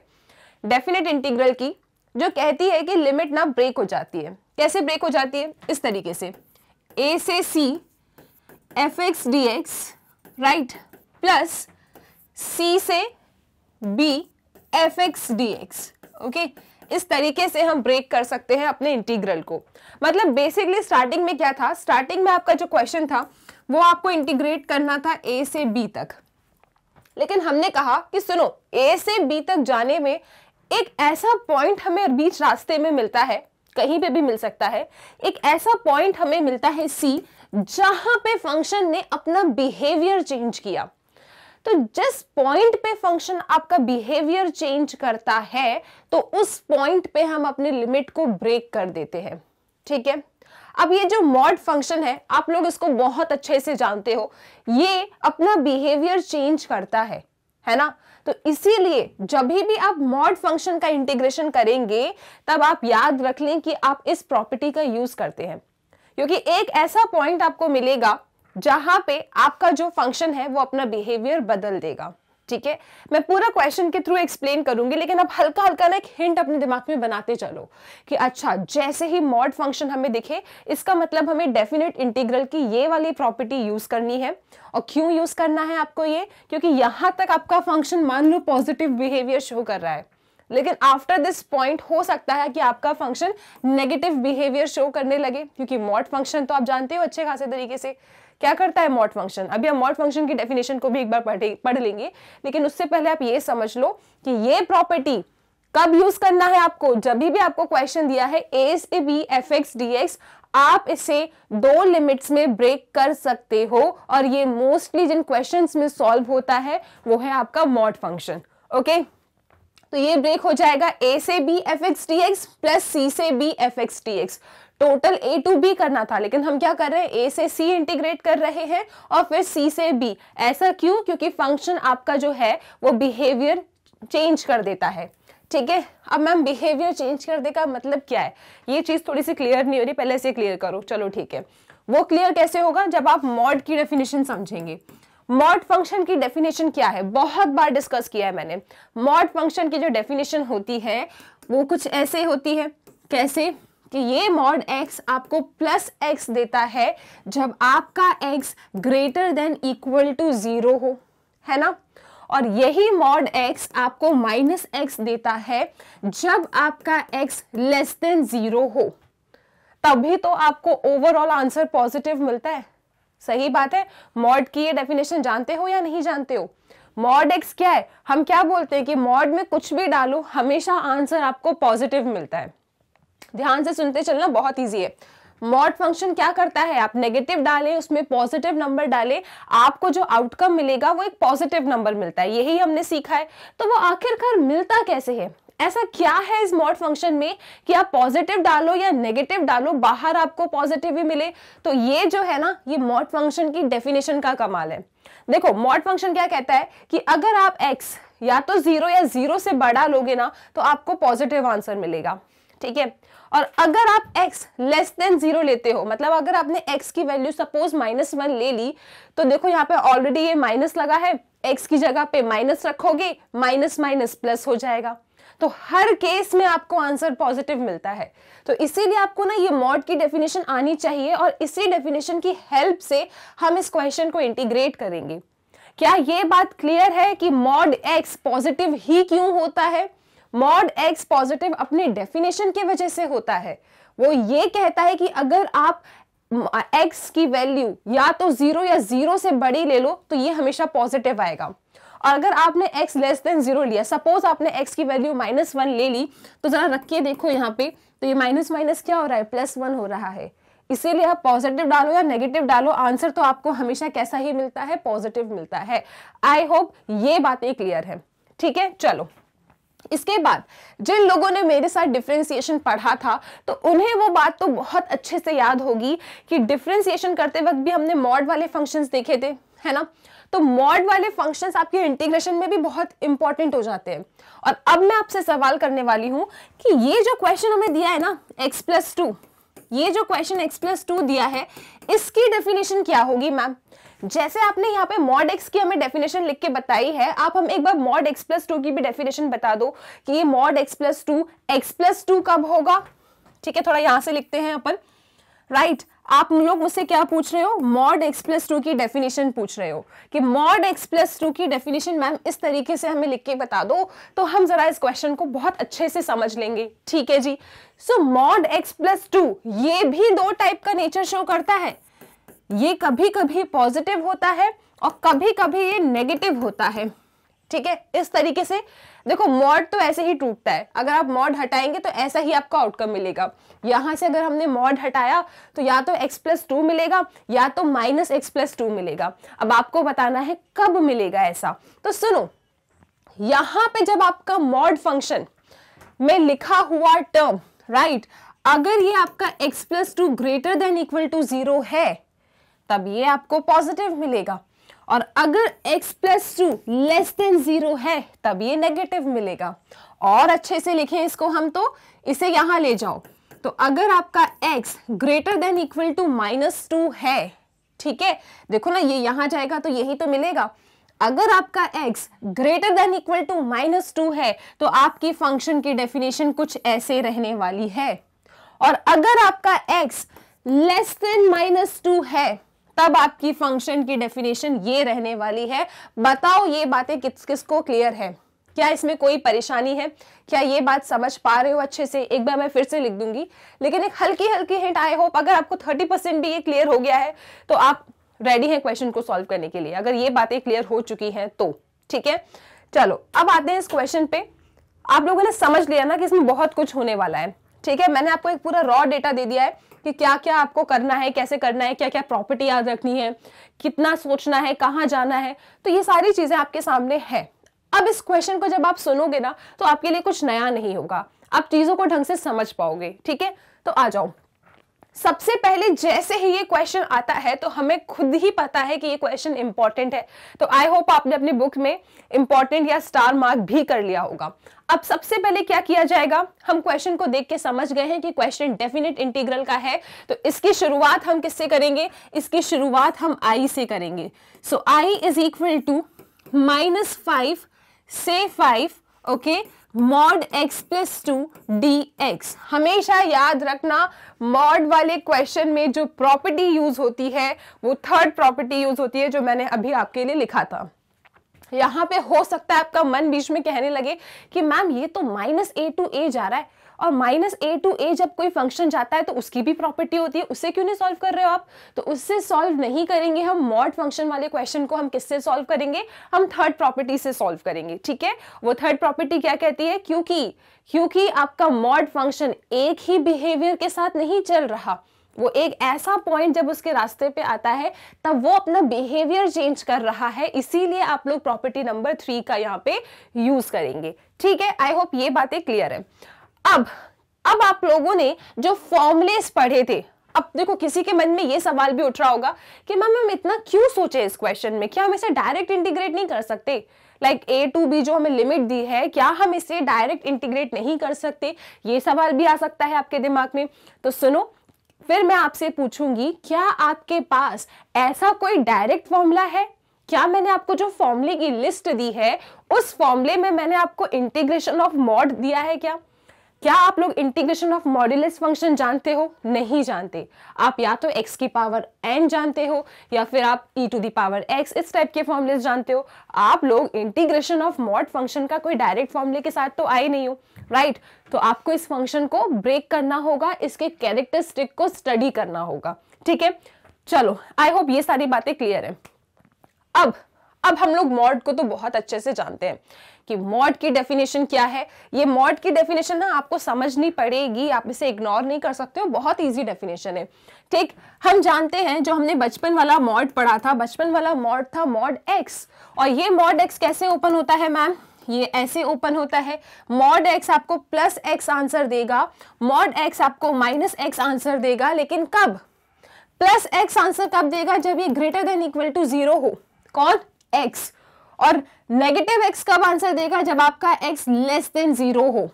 डेफिनेट इंटीग्रल की जो कहती है कि लिमिट ना ब्रेक हो जाती है कैसे ब्रेक हो जाती है इस तरीके से ए से c f x D x right plus c से b f x D x okay इस तरीके से हम ब्रेक कर सकते हैं अपने इंटीग्रल को मतलब बेसिकली स्टार्टिंग में क्या था स्टार्टिंग में आपका जो क्वेश्चन था वो आपको इंटीग्रेट करना था ए से बी तक लेकिन हमने कहा कि सुनो ए से बी तक जाने में एक ऐसा पॉइंट हमें बीच रास्ते में मिलता है कहीं पे भी मिल सकता है एक ऐसा पॉइंट हमें मिलता है सी जहां पे फंक्शन ने अपना बिहेवियर चेंज किया तो जिस पॉइंट पे फंक्शन आपका बिहेवियर चेंज करता है तो उस पॉइंट पे हम अपने लिमिट को ब्रेक कर देते हैं ठीक है अब ये जो मॉड फंक्शन है आप लोग इसको बहुत अच्छे से जानते हो ये अपना बिहेवियर चेंज करता है है ना तो इसीलिए जब भी आप मॉड फंक्शन का इंटीग्रेशन करेंगे तब आप याद रख लें कि आप इस प्रॉपर्टी का यूज करते हैं क्योंकि एक ऐसा पॉइंट आपको मिलेगा जहां पे आपका जो फंक्शन है वो अपना बिहेवियर बदल देगा ठीक है मैं पूरा क्वेश्चन के थ्रू एक्सप्लेन करूंगी लेकिन आप हल्का हल्का ना एक हिंट अपने दिमाग में बनाते चलो कि अच्छा जैसे ही मॉड फंक्शन हमें दिखे इसका मतलब हमें डेफिनेट इंटीग्रल की ये वाली प्रॉपर्टी यूज करनी है और क्यों यूज करना है आपको ये क्योंकि यहां तक आपका फंक्शन मान लो पॉजिटिव बिहेवियर शो कर रहा है लेकिन आफ्टर दिस पॉइंट हो सकता है कि आपका फंक्शन नेगेटिव बिहेवियर शो करने लगे क्योंकि मॉड फंक्शन तो आप जानते हो अच्छे खासे तरीके से क्या करता है मॉट फंक्शन अभी हम मॉट फंक्शन की डेफिनेशन को भी एक बार पढ़ लेंगे लेकिन उससे पहले आप ये समझ लो कि ये प्रॉपर्टी कब यूज करना है आपको जब भी आपको क्वेश्चन दिया है ए से b f x D x आप इसे दो लिमिट्स में ब्रेक कर सकते हो और ये मोस्टली जिन क्वेश्चंस में सॉल्व होता है वो है आपका मॉड फंक्शन ओके तो ये ब्रेक हो जाएगा ए से b f x D x plus c से b f x D x total a to b करना था लेकिन हम क्या कर रहे हैं ए से सी इंटीग्रेट कर रहे हैं और फिर सी से बी ऐसा क्यों क्योंकि फंक्शन आपका जो है वो बिहेवियर चेंज कर देता है ठीक है अब मैम बिहेवियर चेंज कर देगा मतलब क्या है ये चीज़ थोड़ी सी क्लियर नहीं हो रही पहले से क्लियर करो चलो ठीक है वो क्लियर कैसे होगा जब आप मॉड की डेफिनेशन समझेंगे मॉड फंक्शन की डेफिनेशन क्या है बहुत बार डिस्कस किया है मैंने मॉड फंक्शन की जो डेफिनेशन होती है वो कुछ ऐसे होती है कैसे कि ये मॉड एक्स आपको प्लस एक्स देता है जब आपका x greater than equal to zero हो है ना और यही मॉड एक्स आपको माइनस एक्स देता है जब आपका एक्स लेस देन ज़ीरो हो तभी तो आपको ओवरऑल आंसर पॉजिटिव मिलता है सही बात है मॉड की ये डेफिनेशन जानते हो या नहीं जानते हो मॉड एक्स क्या है हम क्या बोलते हैं कि मॉड में कुछ भी डालो हमेशा आंसर आपको पॉजिटिव मिलता है ध्यान से सुनते चलना बहुत ईजी है मॉड फंक्शन क्या करता है आप नेगेटिव डालें उसमें पॉजिटिव नंबर डालें आपको जो आउटकम मिलेगा वो एक पॉजिटिव नंबर मिलता है यही हमने सीखा है तो वो आखिरकार मिलता कैसे है ऐसा क्या है इस मॉड फंक्शन में कि आप पॉजिटिव डालो या नेगेटिव डालो बाहर आपको पॉजिटिव ही मिले तो ये जो है ना ये मॉड फंक्शन की डेफिनेशन का कमाल है देखो मॉड फंक्शन क्या कहता है कि अगर आप एक्स या तो जीरो या जीरो से बड़ा लोगे ना तो आपको पॉजिटिव आंसर मिलेगा ठीक है और अगर आप x लेस देन जीरो लेते हो मतलब अगर आपने x की वैल्यू सपोज माइनस वन ले ली तो देखो यहाँ पे ऑलरेडी ये माइनस लगा है x की जगह पे माइनस रखोगे माइनस माइनस प्लस हो जाएगा तो हर केस में आपको आंसर पॉजिटिव मिलता है तो इसीलिए आपको ना ये मॉड की डेफिनेशन आनी चाहिए और इसी डेफिनेशन की हेल्प से हम इस क्वेश्चन को इंटीग्रेट करेंगे क्या ये बात क्लियर है कि मॉड एक्स पॉजिटिव ही क्यों होता है मॉड एक्स पॉजिटिव अपने डेफिनेशन की वजह से होता है वो ये कहता है कि अगर आप एक्स की वैल्यू या तो जीरो या जीरो से बड़ी ले लो तो ये हमेशा पॉजिटिव आएगा और अगर आपने एक्स लेस देन जीरो लिया सपोज आपने एक्स की वैल्यू माइनस वन ले ली तो जरा रखिए देखो यहाँ पे तो ये माइनस माइनस क्या हो रहा है प्लस वन हो रहा है इसीलिए आप पॉजिटिव डालो या नेगेटिव डालो आंसर तो आपको हमेशा कैसा ही मिलता है पॉजिटिव मिलता है आई होप ये बातें क्लियर है ठीक है चलो इसके बाद जिन लोगों ने मेरे साथ डिफ्रेंसिएशन पढ़ा था तो उन्हें वो बात तो बहुत अच्छे से याद होगी कि डिफ्रेंसिएशन करते वक्त भी हमने मॉड वाले फंक्शंस देखे थे है ना तो मॉड वाले फंक्शंस आपके इंटीग्रेशन में भी बहुत इंपॉर्टेंट हो जाते हैं और अब मैं आपसे सवाल करने वाली हूँ कि ये जो क्वेश्चन हमें दिया है ना x प्लस टू ये जो क्वेश्चन x प्लस टू दिया है इसकी डेफिनेशन क्या होगी मैम जैसे आपने यहाँ पे मॉड एक्स की हमें डेफिनेशन लिख के बताई है आप हम एक बार मॉड एक्स प्लस टू की भी डेफिनेशन बता दो कि ये mod x plus two x plus two कब होगा ठीक है थोड़ा यहां से लिखते हैं अपन राइट right, आप लोग मुझसे क्या पूछ रहे हो मॉड एक्स प्लस टू की डेफिनेशन पूछ रहे हो कि मॉड एक्स प्लस टू की डेफिनेशन मैम इस तरीके से हमें लिख के बता दो तो हम जरा इस क्वेश्चन को बहुत अच्छे से समझ लेंगे ठीक है जी so mod x plus two ये भी दो टाइप का नेचर शो करता है ये कभी कभी पॉजिटिव होता है और कभी कभी ये नेगेटिव होता है ठीक है इस तरीके से देखो मॉड तो ऐसे ही टूटता है अगर आप मॉड हटाएंगे तो ऐसा ही आपका आउटकम मिलेगा यहां से अगर हमने मॉड हटाया तो या तो x प्लस टू मिलेगा या तो माइनस एक्स प्लस टू मिलेगा अब आपको बताना है कब मिलेगा ऐसा तो सुनो यहां पे जब आपका मॉड फंक्शन में लिखा हुआ टर्म राइट अगर ये आपका x plus two greater than equal to zero है तब ये आपको पॉजिटिव मिलेगा और अगर x plus two less than zero है तब ये नेगेटिव मिलेगा और अच्छे से लिखें इसको हम तो इसे यहां ले जाओ तो अगर आपका x greater than equal to minus two है ठीक है देखो ना ये यहां जाएगा तो यही तो मिलेगा अगर आपका x greater than equal to minus two है तो आपकी फंक्शन की डेफिनेशन कुछ ऐसे रहने वाली है और अगर आपका x less than minus two है तब आपकी फंक्शन की डेफिनेशन ये रहने वाली है बताओ ये बातें किस किस को क्लियर है क्या इसमें कोई परेशानी है क्या ये बात समझ पा रहे हो अच्छे से एक बार मैं फिर से लिख दूंगी लेकिन एक हल्की हल्की हिंट आई होप अगर आपको थर्टी परसेंट भी ये क्लियर हो गया है तो आप रेडी हैं क्वेश्चन को सॉल्व करने के लिए अगर ये बातें क्लियर हो चुकी हैं तो ठीक है चलो अब आते हैं इस क्वेश्चन पे आप लोगों ने समझ लिया ना कि इसमें बहुत कुछ होने वाला है ठीक है मैंने आपको एक पूरा रॉ डेटा दे दिया है कि क्या क्या आपको करना है कैसे करना है क्या क्या प्रॉपर्टी याद रखनी है कितना सोचना है कहाँ जाना है तो ये सारी चीज़ें आपके सामने है अब इस क्वेश्चन को जब आप सुनोगे ना तो आपके लिए कुछ नया नहीं होगा आप चीज़ों को ढंग से समझ पाओगे ठीक है तो आ जाओ सबसे पहले जैसे ही ये क्वेश्चन आता है तो हमें खुद ही पता है कि ये क्वेश्चन इंपॉर्टेंट है तो आई होप आपने अपनी बुक में इंपॉर्टेंट या स्टार मार्क भी कर लिया होगा अब सबसे पहले क्या किया जाएगा हम क्वेश्चन को देख के समझ गए हैं कि क्वेश्चन डेफिनेट इंटीग्रल का है तो इसकी शुरुआत हम किससे करेंगे इसकी शुरुआत हम आई से करेंगे so I is equal to minus five से five okay okay? Mod x plus two D x हमेशा याद रखना मॉड वाले क्वेश्चन में जो प्रॉपर्टी यूज होती है वो थर्ड प्रॉपर्टी यूज होती है जो मैंने अभी आपके लिए लिखा था यहां पे हो सकता है आपका मन बीच में कहने लगे कि मैम ये तो माइनस ए टू ए जा रहा है और माइनस ए टू ए जब कोई फंक्शन जाता है तो उसकी भी प्रॉपर्टी होती है उससे क्यों नहीं सॉल्व कर रहे हो आप तो उससे सॉल्व नहीं करेंगे हम मॉड फंक्शन वाले क्वेश्चन को हम किससे सॉल्व करेंगे हम थर्ड प्रॉपर्टी से सॉल्व करेंगे ठीक है वो थर्ड प्रॉपर्टी क्या कहती है क्योंकि क्योंकि आपका मॉड फंक्शन एक ही बिहेवियर के साथ नहीं चल रहा वो एक ऐसा पॉइंट जब उसके रास्ते पे आता है तब वो अपना बिहेवियर चेंज कर रहा है इसीलिए आप लोग प्रॉपर्टी नंबर थ्री का यहाँ पे यूज करेंगे ठीक है आई होप ये बातें क्लियर है अब अब आप लोगों ने जो फॉर्मुलेस पढ़े थे अब देखो किसी के मन में ये सवाल भी उठ रहा होगा कि मैम हम इतना क्यों सोचे इस क्वेश्चन में क्या हम इसे डायरेक्ट इंटीग्रेट नहीं कर सकते लाइक ए टू बी जो हमें लिमिट दी है क्या हम इसे डायरेक्ट इंटीग्रेट नहीं कर सकते ये सवाल भी आ सकता है आपके दिमाग में तो सुनो फिर मैं आपसे पूछूंगी क्या आपके पास ऐसा कोई डायरेक्ट फॉर्मूला है क्या मैंने आपको जो फॉर्मूले की लिस्ट दी है उस फॉर्मूले में मैंने आपको इंटीग्रेशन ऑफ मॉड दिया है क्या क्या आप लोग इंटीग्रेशन ऑफ मॉड्यूलस फंक्शन जानते हो नहीं जानते आप या तो x की पावर n जानते हो या फिर आप e to the power x इस टाइप के फॉर्मुले जानते हो आप लोग इंटीग्रेशन ऑफ मॉड फंक्शन का कोई डायरेक्ट फॉर्मुले के साथ तो आए नहीं हो राइट right? तो आपको इस फंक्शन को ब्रेक करना होगा इसके कैरेक्टरिस्टिक को स्टडी करना होगा ठीक है चलो आई होप ये सारी बातें क्लियर है अब अब हम लोग मॉड को तो बहुत अच्छे से जानते हैं कि मॉड की डेफिनेशन क्या है ये मॉड की डेफिनेशन ना आपको समझनी पड़ेगी आप इसे इग्नोर नहीं कर सकते हो बहुत इजी डेफिनेशन है ठीक हम जानते हैं जो हमने बचपन वाला मॉड पढ़ा था बचपन वाला मॉड था मॉड एक्स और ये मॉड एक्स कैसे ओपन होता है मैम ये ऐसे ओपन होता है मॉड एक्स आपको प्लस एक्स आंसर देगा मॉड एक्स आपको माइनस एक्स आंसर देगा लेकिन कब प्लस एक्स आंसर कब देगा जब ये greater than equal to zero हो कौन एक्स और नेगेटिव एक्स कब आंसर देगा जब आपका एक्स लेस देन जीरो हो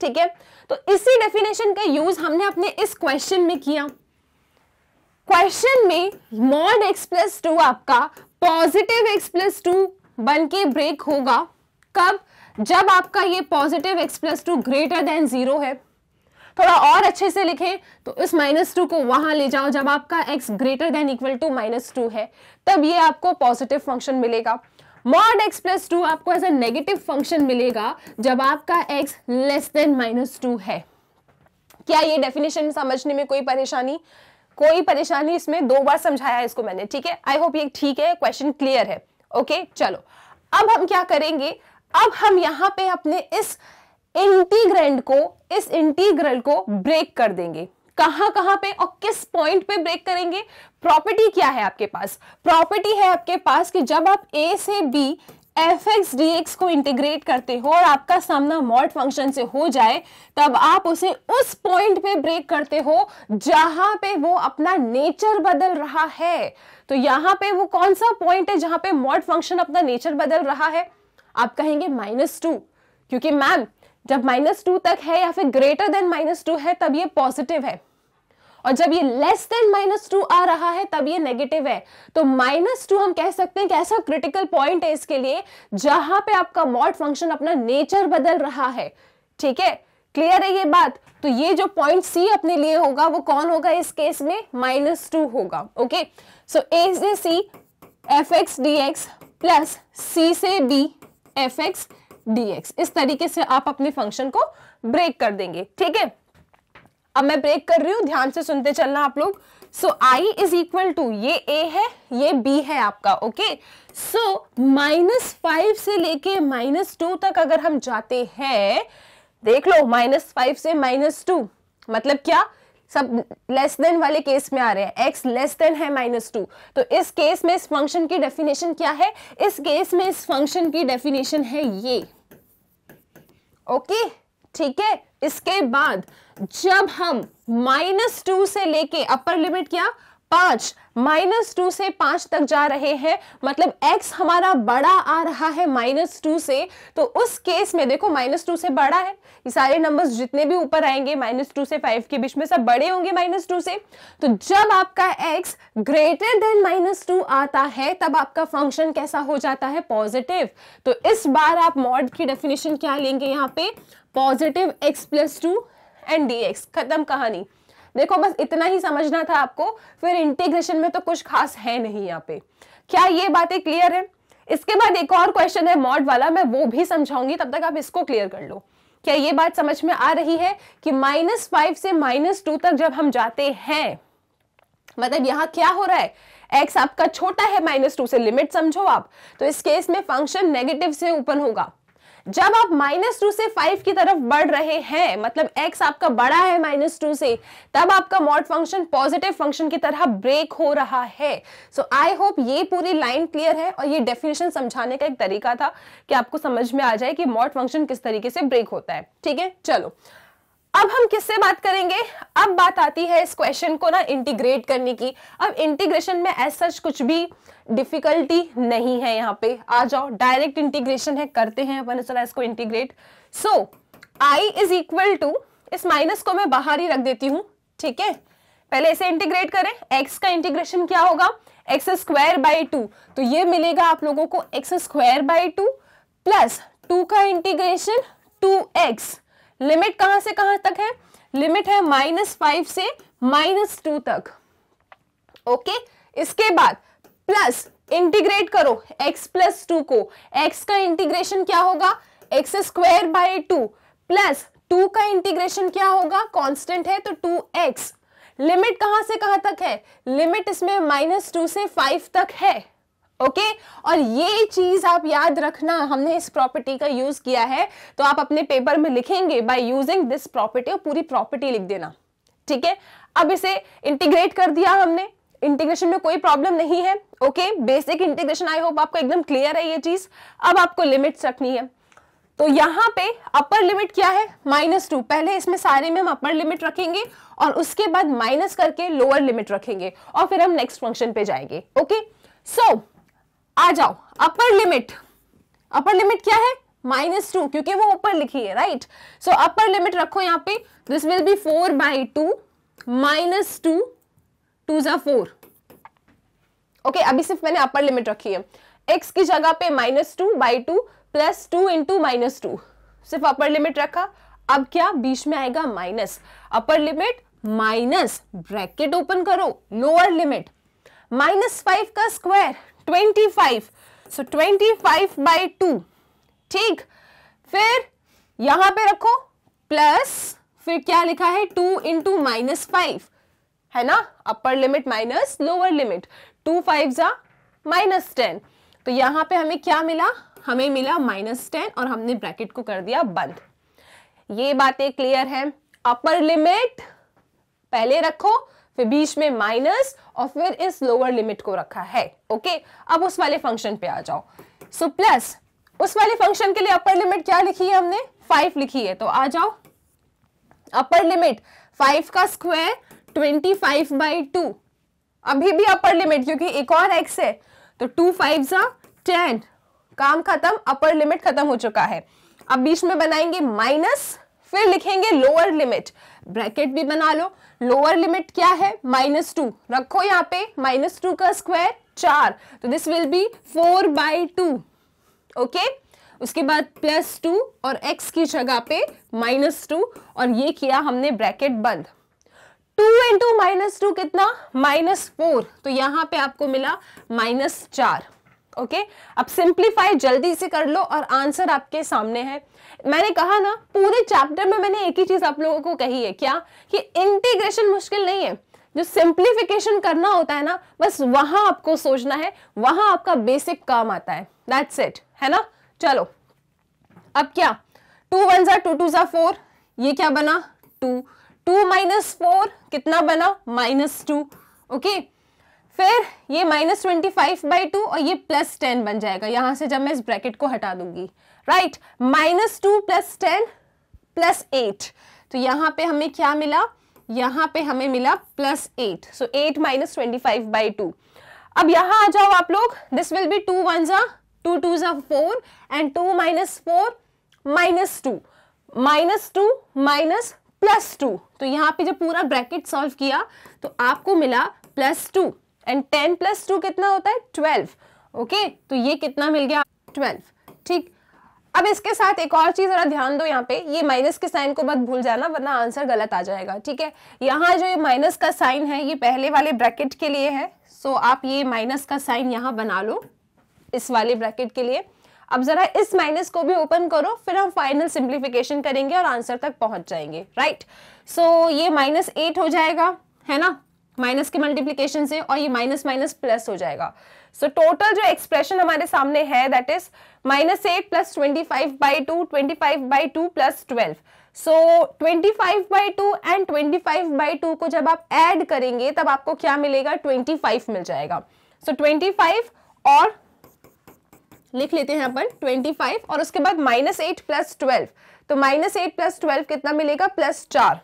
ठीक है तो इसी डेफिनेशन का यूज हमने अपने इस क्वेश्चन में किया क्वेश्चन में मॉड एक्स प्लस टू आपका पॉजिटिव एक्स प्लस टू बन के ब्रेक होगा कब जब आपका ये positive x plus two greater than zero है थोड़ा और अच्छे से लिखें तो इस माइनस टू को वहां ले जाओ जब आपका x greater than equal to minus two है तब ये आपको पॉजिटिव फंक्शन मिलेगा मॉड एक्स प्लस टू आपको एज ए नेगेटिव फंक्शन मिलेगा जब आपका x less than minus two है क्या ये डेफिनेशन समझने में कोई परेशानी कोई परेशानी इसमें दो बार समझाया इसको मैंने ठीक है आई होप ये ठीक है क्वेश्चन क्लियर है ओके okay, चलो अब हम क्या करेंगे अब हम यहां पे अपने इस इंटीग्रेंड को इस इंटीग्रल को ब्रेक कर देंगे कहां कहां पे और किस पॉइंट पे ब्रेक करेंगे प्रॉपर्टी क्या है आपके पास प्रॉपर्टी है आपके पास कि जब आप ए से b f x D x को इंटीग्रेट करते हो और आपका सामना मॉड फंक्शन से हो जाए तब आप उसे उस पॉइंट पे ब्रेक करते हो जहां पे वो अपना नेचर बदल रहा है तो यहां पे वो कौन सा पॉइंट है जहां पे मॉड फंक्शन अपना नेचर बदल रहा है आप कहेंगे माइनस टू क्योंकि मैम जब माइनस टू तक है या फिर ग्रेटर देन माइनस टू है तब ये पॉजिटिव है और जब ये लेस देन माइनस टू आ रहा है तब ये नेगेटिव है तो माइनस टू हम कह सकते हैं कि ऐसा क्रिटिकल पॉइंट है इसके लिए जहां पे आपका मॉड फंक्शन अपना नेचर बदल रहा है ठीक है क्लियर है ये बात तो ये जो पॉइंट सी अपने लिए होगा वो कौन होगा इस केस में माइनस टू होगा ओके सो ए से c f x D x plus c से बी एफ एक्स डीएक्स इस तरीके से आप अपने फंक्शन को ब्रेक कर देंगे ठीक है अब मैं ब्रेक कर रही हूं ध्यान से सुनते चलना आप लोग so I is equal to ये ए है ये बी है आपका ओके सो माइनस फाइव से लेके माइनस टू तक अगर हम जाते हैं देख लो माइनस फाइव से माइनस टू मतलब क्या सब लेस देन वाले केस में आ रहे हैं एक्स लेस देन है माइनस टू तो इस केस में इस फंक्शन की डेफिनेशन क्या है इस केस में इस फंक्शन की डेफिनेशन है ये ओके ठीक है इसके बाद जब हम माइनस टू से लेके अपर लिमिट क्या पांच माइनस टू से पांच तक जा रहे हैं मतलब x हमारा बड़ा आ रहा है माइनस टू से तो उस केस में देखो माइनस टू से बड़ा है ये सारे नंबर्स जितने भी ऊपर आएंगे माइनस टू से फाइव के बीच में सब बड़े होंगे माइनस टू से तो जब आपका x greater than minus two आता है तब आपका फंक्शन कैसा हो जाता है पॉजिटिव तो इस बार आप मॉड की डेफिनेशन क्या लेंगे यहाँ पे positive x plus two and d x खत्म कहानी देखो बस इतना ही समझना था आपको फिर इंटीग्रेशन में तो कुछ खास है नहीं यहाँ पे क्या ये बातें क्लियर है इसके बाद एक और क्वेश्चन है मॉड वाला मैं वो भी समझाऊंगी तब तक आप इसको क्लियर कर लो क्या ये बात समझ में आ रही है कि माइनस फाइव से माइनस टू तक जब हम जाते हैं मतलब यहां क्या हो रहा है एक्स आपका छोटा है माइनस टू से लिमिट समझो आप तो इस केस में फंक्शन नेगेटिव से ओपन होगा जब आप माइनस टू से फाइव की तरफ बढ़ रहे हैं मतलब एक्स आपका बड़ा है माइनस टू से तब आपका मॉड फंक्शन पॉजिटिव फंक्शन की तरह ब्रेक हो रहा है सो आई होप ये पूरी लाइन क्लियर है और ये डेफिनेशन समझाने का एक तरीका था कि आपको समझ में आ जाए कि मॉड फंक्शन किस तरीके से ब्रेक होता है ठीक है चलो अब हम किससे बात करेंगे अब बात आती है इस क्वेश्चन को ना इंटीग्रेट करने की अब इंटीग्रेशन में एज सच कुछ भी डिफिकल्टी नहीं है यहाँ पे आ जाओ डायरेक्ट इंटीग्रेशन है करते हैं अपन चला इसको integrate so I is equal to इस माइनस को मैं बाहर ही रख देती हूँ ठीक है पहले इसे इंटीग्रेट करें एक्स का इंटीग्रेशन क्या होगा एक्स स्क्वायर बाई टू तो ये मिलेगा आप लोगों को x square by two plus two का इंटीग्रेशन टू एक्स लिमिट कहां से कहां तक है लिमिट है माइनस फाइव से माइनस टू तक ओके इसके बाद प्लस इंटीग्रेट करो एक्स प्लस टू को एक्स का इंटीग्रेशन क्या होगा x square by two plus two का इंटीग्रेशन क्या होगा कांस्टेंट है तो टू एक्स लिमिट कहां से कहां तक है लिमिट इसमें माइनस टू से फाइव तक है ओके okay? और ये चीज आप याद रखना हमने इस प्रॉपर्टी का यूज किया है तो आप अपने पेपर में लिखेंगे बाय यूजिंग दिस प्रॉपर्टी और पूरी प्रॉपर्टी लिख देना ठीक है अब इसे इंटीग्रेट कर दिया हमने इंटीग्रेशन में कोई प्रॉब्लम नहीं है okay basic integration I hope आपको एकदम क्लियर है ये चीज अब आपको लिमिट्स रखनी है तो यहां पे अपर लिमिट क्या है माइनस टू पहले इसमें सारे में हम अपर लिमिट रखेंगे और उसके बाद माइनस करके लोअर लिमिट रखेंगे और फिर हम नेक्स्ट फंक्शन पे जाएंगे ओके सो so, आ जाओ अपर लिमिट अपर लिमिट क्या है माइनस टू क्योंकि वो ऊपर लिखी है राइट सो अपर लिमिट रखो यहाँ पे this will be four by two minus two two जा फोर ओके अभी सिर्फ मैंने अपर लिमिट रखी है एक्स की जगह पे minus two by two plus two into minus two सिर्फ अपर लिमिट रखा अब क्या बीच में आएगा minus upper limit minus bracket open करो लोअर लिमिट माइनस फाइव का square twenty five so twenty five by two ठीक फिर यहां पे रखो प्लस फिर क्या लिखा है टू इंटू माइनस फाइव है ना upper limit minus lower limit two five जा माइनस टेन तो यहां पे हमें क्या मिला हमें मिला माइनस टेन और हमने ब्रैकेट को कर दिया बंद ये बातें क्लियर है अपर लिमिट पहले रखो फिर बीच में माइनस और फिर इस लोअर लिमिट को रखा है ओके अब उस वाले फंक्शन पे आ जाओ सो प्लस उस वाले फंक्शन के लिए अपर लिमिट क्या लिखी है हमने फाइव लिखी है तो आ जाओ अपर लिमिट फाइव का square twenty five by two अभी भी अपर लिमिट क्योंकि एक और एक्स है तो टू फाइव जा टेन काम खत्म अपर लिमिट खत्म हो चुका है अब बीच में बनाएंगे माइनस फिर लिखेंगे लोअर लिमिट ब्रैकेट भी बना लो लोअर लिमिट क्या है माइनस टू रखो यहाँ पे माइनस टू का स्क्वायर चार तो this will be four by two okay उसके बाद प्लस टू और एक्स की जगह पे माइनस टू और ये किया हमने ब्रैकेट बंद टू इंटू माइनस टू कितना माइनस फोर तो यहां पे आपको मिला माइनस चार ओके अब सिंप्लीफाई जल्दी से कर लो और आंसर आपके सामने है मैंने कहा ना पूरे चैप्टर में मैंने एक ही चीज आप लोगों को कही है क्या कि इंटीग्रेशन मुश्किल नहीं है जो सिंप्लीफिकेशन करना होता है ना बस वहां आपको सोचना है वहां आपका बेसिक काम आता है दैट्स इट है ना चलो अब क्या टू वन सा टू टू सा फोर ये क्या बना टू टू माइनस फोर कितना बना माइनस टू ओके फिर ये minus twenty five by two और ये प्लस टेन बन जाएगा यहां से जब मैं इस ब्रैकेट को हटा दूंगी right minus two plus ten plus eight तो यहां पे हमें क्या मिला यहां पे हमें मिला plus eight so eight minus twenty five by two अब यहां आ जाओ आप लोग this will be two one जा टू टू जा four and two minus four minus two minus two minus plus two तो यहाँ पे जब पूरा ब्रैकेट सॉल्व किया तो आपको मिला plus two and ten plus two कितना होता है ट्वेल्व ओके okay? तो ये कितना मिल गया ट्वेल्व ठीक अब इसके साथ एक और चीज जरा ध्यान दो यहाँ पे ये माइनस के साइन को मत भूल जाना वरना आंसर गलत आ जाएगा ठीक है यहाँ जो ये माइनस का साइन है ये पहले वाले ब्रैकेट के लिए है सो आप ये माइनस का साइन यहाँ बना लो इस वाले ब्रैकेट के लिए अब जरा इस माइनस को भी ओपन करो फिर हम फाइनल सिंप्लीफिकेशन करेंगे और आंसर तक पहुंच जाएंगे राइट सो ये माइनस एट हो जाएगा है ना माइनस के मल्टीप्लीकेशन से और ये माइनस माइनस प्लस हो जाएगा सो so, टोटल जो एक्सप्रेशन हमारे सामने है that is minus eight plus twenty five by two twenty five by two plus twelve so twenty five by two and twenty five by two को जब आप add करेंगे तब आपको क्या मिलेगा ट्वेंटी फाइव मिल जाएगा सो ट्वेंटी फाइव और लिख लेते हैं अपन ट्वेंटी फाइव और उसके बाद माइनस एट प्लस ट्वेल्व तो माइनस एट प्लस ट्वेल्व कितना मिलेगा प्लस चार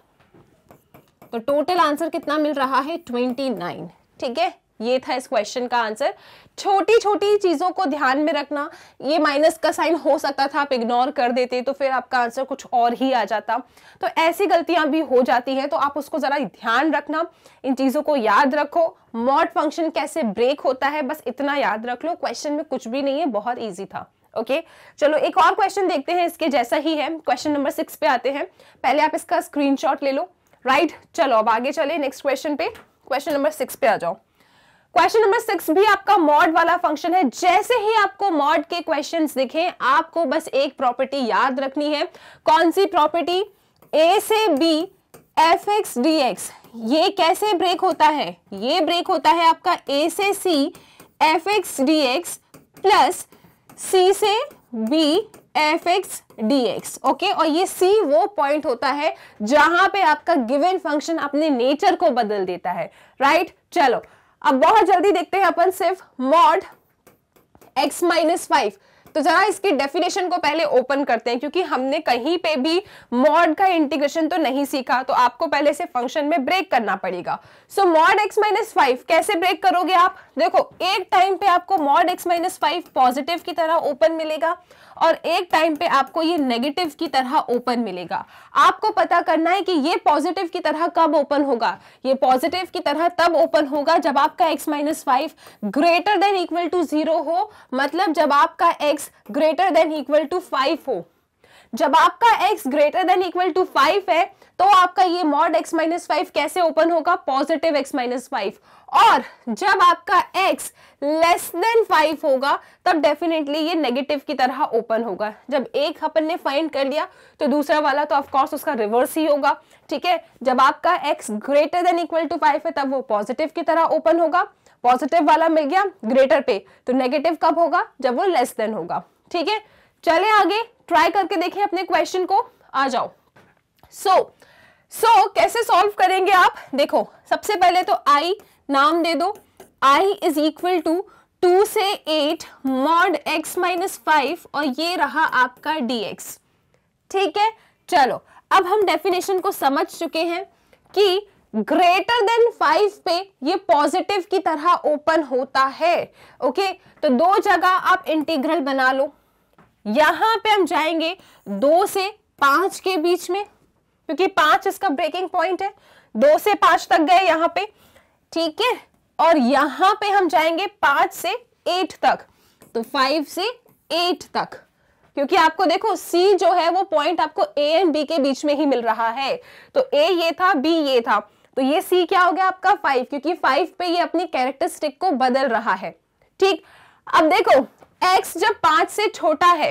तो टोटल आंसर कितना मिल रहा है ट्वेंटी नाइन ठीक है ये था इस क्वेश्चन का आंसर छोटी छोटी चीज़ों को ध्यान में रखना ये माइनस का साइन हो सकता था आप इग्नोर कर देते तो फिर आपका आंसर कुछ और ही आ जाता तो ऐसी गलतियां भी हो जाती हैं तो आप उसको ज़रा ध्यान रखना इन चीज़ों को याद रखो मॉड फंक्शन कैसे ब्रेक होता है बस इतना याद रख लो क्वेश्चन में कुछ भी नहीं है बहुत ईजी था ओके okay? चलो एक और क्वेश्चन देखते हैं इसके जैसा ही है क्वेश्चन नंबर सिक्स पे आते हैं पहले आप इसका स्क्रीनशॉट ले लो राइट right? चलो अब आगे चले नेक्स्ट क्वेश्चन पे क्वेश्चन नंबर सिक्स पे आ जाओ क्वेश्चन नंबर सिक्स भी आपका मॉड वाला फंक्शन है जैसे ही आपको मॉड के क्वेश्चन दिखे आपको बस एक प्रॉपर्टी याद रखनी है कौन सी प्रॉपर्टी ए से b f x D x ये कैसे ब्रेक होता है ये ब्रेक होता है आपका ए से c f x D x plus c से b f x D x okay और ये सी वो पॉइंट होता है जहां पे आपका गिवन फंक्शन अपने नेचर को बदल देता है राइट right? चलो अब बहुत जल्दी देखते हैं अपन सिर्फ मॉड एक्स माइनस फाइव तो जरा इसकी डेफिनेशन को पहले ओपन करते हैं क्योंकि हमने कहीं पे भी मॉड का इंटीग्रेशन तो नहीं सीखा तो आपको पहले से फंक्शन में ब्रेक करना पड़ेगा so mod x minus five कैसे ब्रेक करोगे आप देखो एक टाइम पे आपको mod x minus five positive की तरह ओपन मिलेगा और एक टाइम पे आपको ये नेगेटिव की तरह ओपन मिलेगा आपको पता करना है कि ये पॉजिटिव की तरह कब ओपन होगा ये पॉजिटिव की तरह तब ओपन होगा जब आपका x minus five greater than equal to zero हो मतलब जब आपका x greater than equal to five हो जब आपका x greater than equal to five है तो आपका ये मॉड x माइनस फाइव कैसे ओपन होगा पॉजिटिव x माइनस फाइव और जब आपका x लेस देन फाइव होगा तब डेफिनेटली ये नेगेटिव की तरह ओपन होगा जब एक अपन ने फाइंड कर लिया तो दूसरा वाला तो ऑफकोर्स उसका रिवर्स ही होगा ठीक है जब आपका x greater than equal to five है तब वो पॉजिटिव की तरह ओपन होगा पॉजिटिव वाला मिल गया ग्रेटर पे तो नेगेटिव कब होगा जब वो लेस देन होगा ठीक है चले आगे ट्राई करके देखें अपने क्वेश्चन को आ जाओ सो so, सो so, कैसे सॉल्व करेंगे आप देखो सबसे पहले तो आई नाम दे दो i is equal to two से eight mod x minus five और ये रहा आपका dx ठीक है चलो अब हम डेफिनेशन को समझ चुके हैं कि ग्रेटर देन फाइव पे ये पॉजिटिव की तरह ओपन होता है ओके तो दो जगह आप इंटीग्रल बना लो यहां पे हम जाएंगे दो से पांच के बीच में क्योंकि पांच इसका ब्रेकिंग पॉइंट है दो से पांच तक गए यहां पे ठीक है और यहां पे हम जाएंगे पांच से एट तक तो फाइव से एट तक क्योंकि आपको देखो सी जो है वो पॉइंट आपको ए एंड बी के बीच में ही मिल रहा है तो ए ये था बी ये था तो ये सी क्या हो गया आपका फाइव क्योंकि फाइव पे ये अपनी कैरेक्टरिस्टिक को बदल रहा है ठीक अब देखो एक्स जब पांच से छोटा है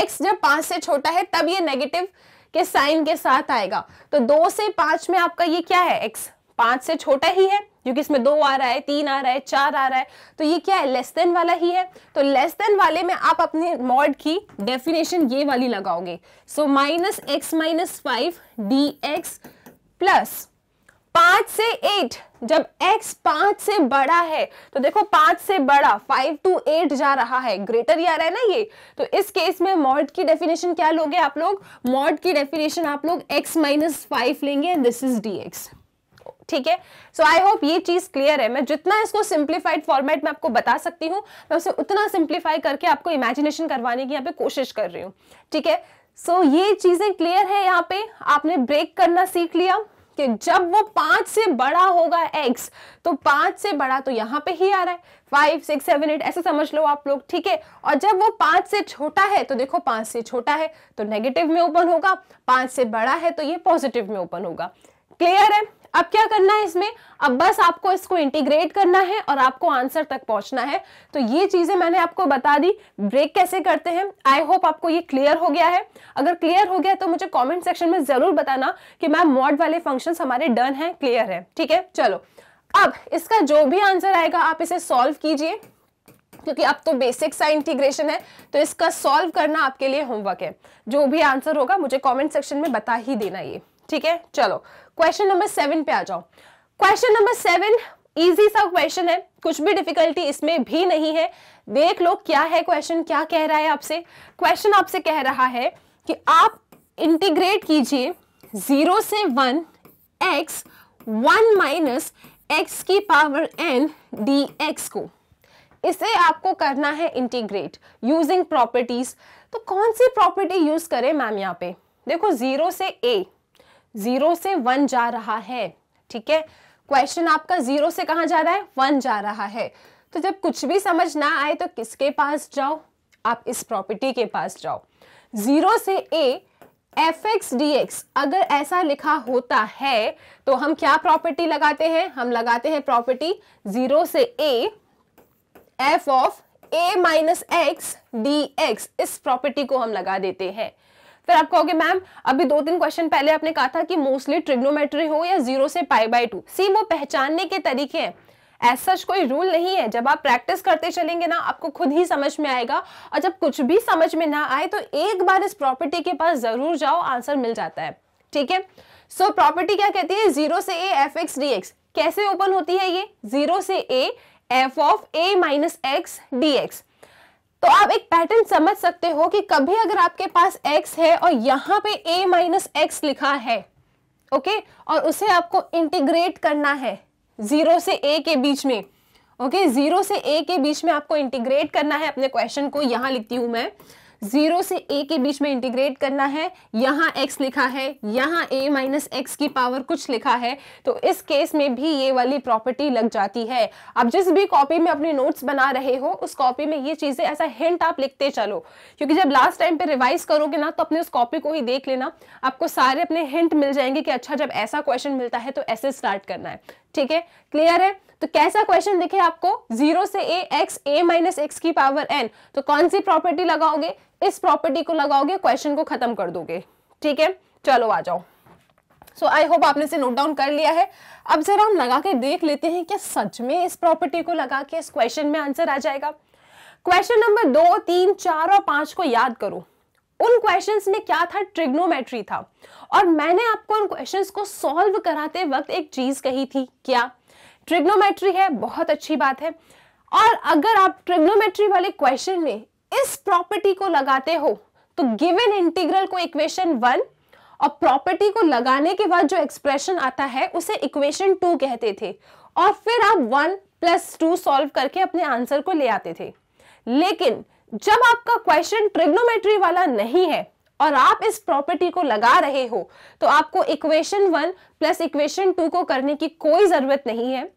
एक्स जब पांच से छोटा है तब ये नेगेटिव के साइन के साथ आएगा तो दो से पांच में आपका ये क्या है एक्स पांच से छोटा ही है क्योंकि इसमें दो आ रहा है तीन आ रहा है चार आ रहा है तो ये क्या है लेस देन वाला ही है तो लेस देन वाले में आप अपने मॉड की डेफिनेशन ये वाली लगाओगे so minus x minus five d x plus पांच से एट जब x पांच से बड़ा है तो देखो पांच से बड़ा फाइव टू एट जा रहा है ग्रेटर ही आ रहा है ना ये तो इस केस में मॉड की डेफिनेशन क्या लोगे आप लोग मॉड की डेफिनेशन आप लोग x माइनस फाइव लेंगे दिस इज dx ठीक है सो आई होप ये चीज़ क्लियर है मैं जितना इसको सिंप्लीफाइड फॉर्मेट में आपको बता सकती हूँ मैं उसे उतना सिंप्लीफाई करके आपको इमेजिनेशन करवाने की यहाँ पे कोशिश कर रही हूँ ठीक है सो ये चीज़ें क्लियर है यहाँ पे आपने ब्रेक करना सीख लिया कि जब वो पांच से बड़ा होगा एक्स तो पांच से बड़ा तो यहाँ पे ही आ रहा है फाइव सिक्स सेवन एट ऐसे समझ लो आप लोग ठीक है और जब वो पांच से छोटा है तो देखो पांच से छोटा है तो नेगेटिव में ओपन होगा पांच से बड़ा है तो ये पॉजिटिव में ओपन होगा क्लियर है अब क्या करना है इसमें अब बस आपको इसको इंटीग्रेट करना है और आपको आंसर तक पहुंचना है तो ये चीज़ें मैंने आपको बता दी ब्रेक कैसे करते हैं आई होप आपको ये क्लियर हो गया है अगर क्लियर हो गया तो मुझे कॉमेंट सेक्शन में ज़रूर बताना कि मैम मॉड वाले फंक्शन हमारे डन है क्लियर है ठीक है चलो अब इसका जो भी आंसर आएगा आप इसे सॉल्व कीजिए क्योंकि अब तो बेसिक सा इंटीग्रेशन है तो इसका सॉल्व करना आपके लिए होमवर्क है जो भी आंसर होगा मुझे कमेंट सेक्शन में बता ही देना ये ठीक है चलो क्वेश्चन नंबर सेवन पे आ जाओ क्वेश्चन नंबर सेवन इजी सा क्वेश्चन है कुछ भी डिफिकल्टी इसमें भी नहीं है देख लो क्या है क्वेश्चन क्या कह रहा है आपसे क्वेश्चन आपसे कह रहा है कि आप इंटीग्रेट कीजिए जीरो से one x one minus x की पावर एन डी एक्स को इसे आपको करना है इंटीग्रेट यूजिंग प्रॉपर्टीज तो कौन सी प्रॉपर्टी यूज करें मैम यहाँ पे देखो जीरो से ए जीरो से वन जा रहा है ठीक है क्वेश्चन आपका जीरो से कहा जा रहा है वन जा रहा है तो जब कुछ भी समझ ना आए तो किसके पास जाओ आप इस प्रॉपर्टी के पास जाओ जीरो से A F x D x अगर ऐसा लिखा होता है तो हम क्या प्रॉपर्टी लगाते हैं हम लगाते हैं प्रॉपर्टी जीरो से A F of A minus x D x इस प्रॉपर्टी को हम लगा देते हैं फिर आप कहोगे मैम अभी दो तीन क्वेश्चन पहले आपने कहा था कि मोस्टली ट्रिग्नोमेट्री हो या जीरो से पाई बाई टू सी वो पहचानने के तरीके हैं ऐसा कोई रूल नहीं है जब आप प्रैक्टिस करते चलेंगे ना आपको खुद ही समझ में आएगा और जब कुछ भी समझ में ना आए तो एक बार इस प्रॉपर्टी के पास जरूर जाओ आंसर मिल जाता है ठीक है सो प्रॉपर्टी क्या कहती है जीरो से A F x D x कैसे ओपन होती है ये जीरो से A F of A minus x D x तो आप एक पैटर्न समझ सकते हो कि कभी अगर आपके पास x है और यहाँ पे a माइनस एक्स लिखा है ओके और उसे आपको इंटीग्रेट करना है जीरो से a के बीच में ओके जीरो से a के बीच में आपको इंटीग्रेट करना है अपने क्वेश्चन को यहाँ लिखती हूँ मैं जीरो से ए के बीच में इंटीग्रेट करना है यहाँ एक्स लिखा है यहाँ ए माइनस एक्स की पावर कुछ लिखा है तो इस केस में भी ये वाली प्रॉपर्टी लग जाती है अब जिस भी कॉपी में अपने नोट्स बना रहे हो उस कॉपी में ये चीज़ें ऐसा हिंट आप लिखते चलो क्योंकि जब लास्ट टाइम पे रिवाइज करोगे ना तो अपने उस कॉपी को ही देख लेना आपको सारे अपने हिंट मिल जाएंगे कि अच्छा जब ऐसा क्वेश्चन मिलता है तो ऐसे स्टार्ट करना है ठीक है क्लियर है तो कैसा क्वेश्चन दिखे आपको जीरो से a x a minus x की पावर एन तो कौन सी प्रॉपर्टी लगाओगे इस प्रॉपर्टी को लगाओगे क्वेश्चन को खत्म कर दोगे ठीक है चलो आ जाओ सो आई होप आपने इसे नोट डाउन कर लिया है अब जरा हम लगा के देख लेते हैं कि सच में इस प्रॉपर्टी को लगा के इस क्वेश्चन में आंसर आ जाएगा क्वेश्चन नंबर दो तीन चार और पांच को याद करो उन क्वेश्चंस में क्या था ट्रिग्नोमेट्री था और मैंने आपको उन क्वेश्चंस को सॉल्व कराते वक्त एक चीज कही थी क्या ट्रिग्नोमेट्री है बहुत अच्छी बात है और अगर आप ट्रिग्नोमेट्री वाले क्वेश्चन में इस प्रॉपर्टी को लगाते हो तो गिवन इंटीग्रल को इक्वेशन वन और प्रॉपर्टी को लगाने के बाद जो एक्सप्रेशन आता है उसे इक्वेशन टू कहते थे और फिर आप वन प्लस टू सॉल्व करके अपने आंसर को ले आते थे लेकिन जब आपका क्वेश्चन ट्रिग्नोमेट्री वाला नहीं है और आप इस प्रॉपर्टी को लगा रहे हो तो आपको equation one plus equation two को करने की कोई जरूरत नहीं है